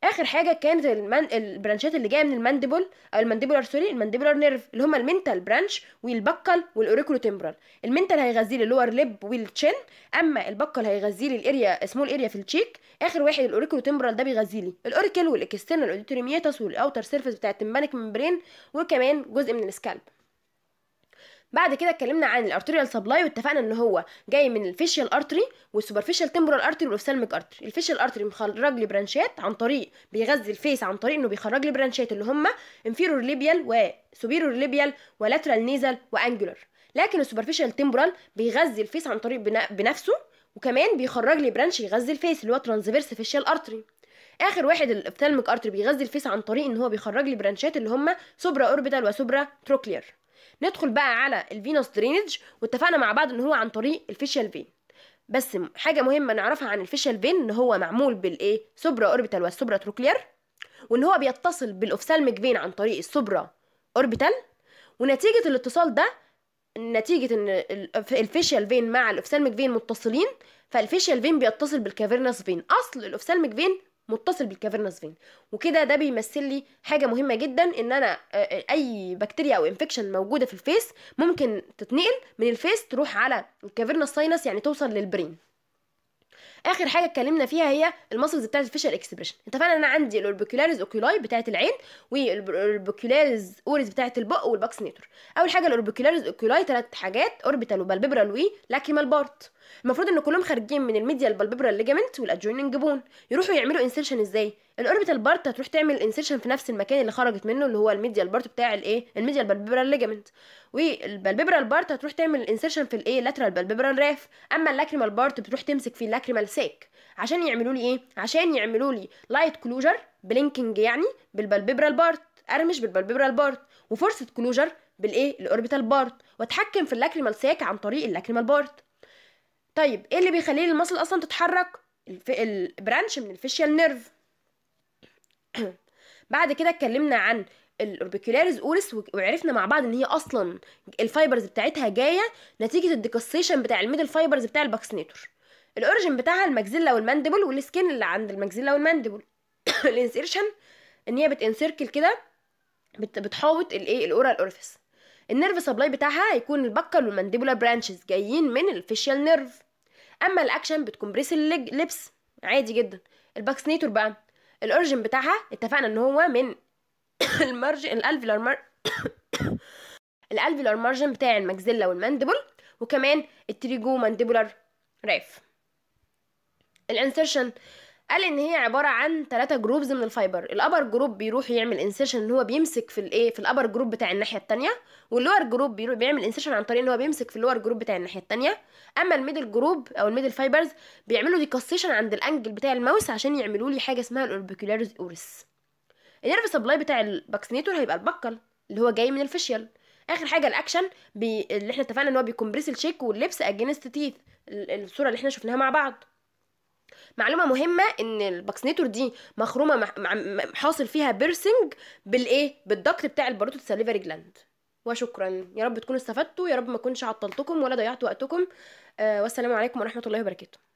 Speaker 1: اخر حاجه كانت المن... البرانشات اللي جايه من المانديبول او المانديبولار سوري المانديبولار نيرف اللي هما المنتال برانش والبكل والاوريكولو تمبرال المنتال هيغذي لي اللور ليب والتشن اما البكل هيغذي لي الاريا اسمه الاريا في التشيك اخر واحد الاوريكولو تمبرال ده بيغذي لي الاوريكل والاكسترنال ميتاس والاوتر سيرفيس بتاع التمبانيك ممبرين وكمان جزء من السكالب بعد كده اتكلمنا عن الارتريال سبلاي واتفقنا ان هو جاي من الفيشيال ارتري والسوبرفيشال تمبرال ارتري والاوفسالميك ارتري الفيشيال ارتري مخرج لي برانشات عن طريق بيغذي الفيس عن طريق انه بيخرج لي برانشات اللي هم انفيرور ليبيال وسوبيرور ليبيال ولاترال نيزل وانجولار لكن السوبرفيشال تمبرال بيغذي الفيس عن طريق بنفسه وكمان بيخرج لي برانش يغذي الفيس اللي هو ترانزفيرس فيشيال ارتري اخر واحد الافتالميك ارتري بيغذي الفيس عن طريق ان هو بيخرج لي برانشات اللي هم سوبرا اوربيتال وسوبرا تروكلير ندخل بقى على الفينوس درينج واتفقنا مع بعض ان هو عن طريق الفيشال فين بس حاجه مهمه نعرفها عن الفيشال فين ان هو معمول بالايه سوبرا اوربيتال والسوبرا تروكلير وان هو بيتصل بالاوفسالميك فين عن طريق السوبرا اوربيتال ونتيجه الاتصال ده نتيجة ان الفيشيال فين مع الاوفسالميك فين متصلين فالفيشيال فين بيتصل بالكافيرنس فين اصل الاوفسالميك فين متصل بالكافيرنس فين وكده ده بيمثل لي حاجه مهمه جدا ان انا آه، آه، اي بكتيريا او انفكشن موجوده في الفيس ممكن تتنقل من الفيس تروح على الكافيرنس ساينس يعني توصل للبرين اخر حاجه اتكلمنا فيها هي المسلز بتاعت الفيشال اكسبريشن اتفقنا ان انا عندي الاوربيكولاريز اوكيولاي بتاعت العين والاوربيكولاريز اوريز بتاعت البق والباكس نيتور اول حاجه الاوربيكولاريز اوكيولاي ثلاث حاجات اوربيتال وبالبيبرال وي لاكيمال بارت المفروض ان كلهم خارجين من الميديا البالبيبرال ليجامنت والادجوينينج بون يروحوا يعملوا انسيرشن ازاي الاوربيتال بارت هتروح تعمل انسيرشن في نفس المكان اللي خرجت منه اللي هو الميديال بارت بتاع الايه الميديال بالبيبرال ليجمنت والبالبيبرال بارت هتروح تعمل انسيرشن في الايه لاترال بالبيبرال راف اما اللاكريمال بارت بتروح تمسك في اللاكريمال ساك عشان يعملوا لي ايه عشان يعملوا لي لايت كلوجر بلينكينج يعني بالبالبيبرال بارت ارمش بالبالبيبرال بارت وفرصه كلوجر بالايه الاوربيتال بارت واتحكم في اللاكريمال ساك عن طريق اللاكريمال بارت طيب ايه اللي بيخلي المصل اصلا تتحرك البرانش من الفيشيال نيرف بعد كده اتكلمنا عن الاوربيكولاريز اورس وعرفنا مع بعض ان هي اصلا الفايبرز بتاعتها جايه نتيجه الديكسيشن بتاع الميدل فايبرز بتاع الباكسنيتور الاوريجن بتاعها الماكزيلا والمانديبل والسكين اللي عند الماكزيلا والمانديبل الانسيرشن ان هي بتنسيركل كده بتحاوط الايه الاورال اورفيس النيرف سبلاي بتاعها هيكون البكر والمانديبولا برانشز جايين من الفيشيال نيرف اما الاكشن بتكمبريس اللبس عادي جدا الباكسنيتور بقى الاورجن بتاعها اتفقنا ان هو من المارجن الالفيلار مار... الالفيلار مارجن بتاع المجزله والمندبل وكمان التريجو مانديبولار ريف الانسرشن قال ان هي عباره عن ثلاثه جروبز من الفايبر الابر جروب بيروح يعمل انسيشن ان هو بيمسك في الايه في الابر جروب بتاع الناحيه الثانيه واللور جروب بيعمل انسيشن عن طريق ان هو بيمسك في اللور جروب بتاع الناحيه الثانيه اما الميدل جروب او الميدل فايبرز بيعملوا ديكاستيشن عند الانجل بتاع الماوس عشان يعملوا لي حاجه اسمها الاوربيكولاريز اورس النيرف سبلاي بتاع الباكسينيتور هيبقى البكل اللي هو جاي من الفيشيال اخر حاجه الاكشن بي... اللي احنا اتفقنا ان هو بيكمبريس الشيك واللبس اجينست تيث الصوره اللي احنا شفناها مع بعض معلومه مهمه ان الباكسنيتور دي مخرومه حاصل فيها بيرسنج بالايه بالضغط بتاع الباروتو سليفري جلاند وشكرا يا رب تكونوا استفدتوا يا رب ما اكونش عطلتكم ولا ضيعت وقتكم آه والسلام عليكم ورحمه الله وبركاته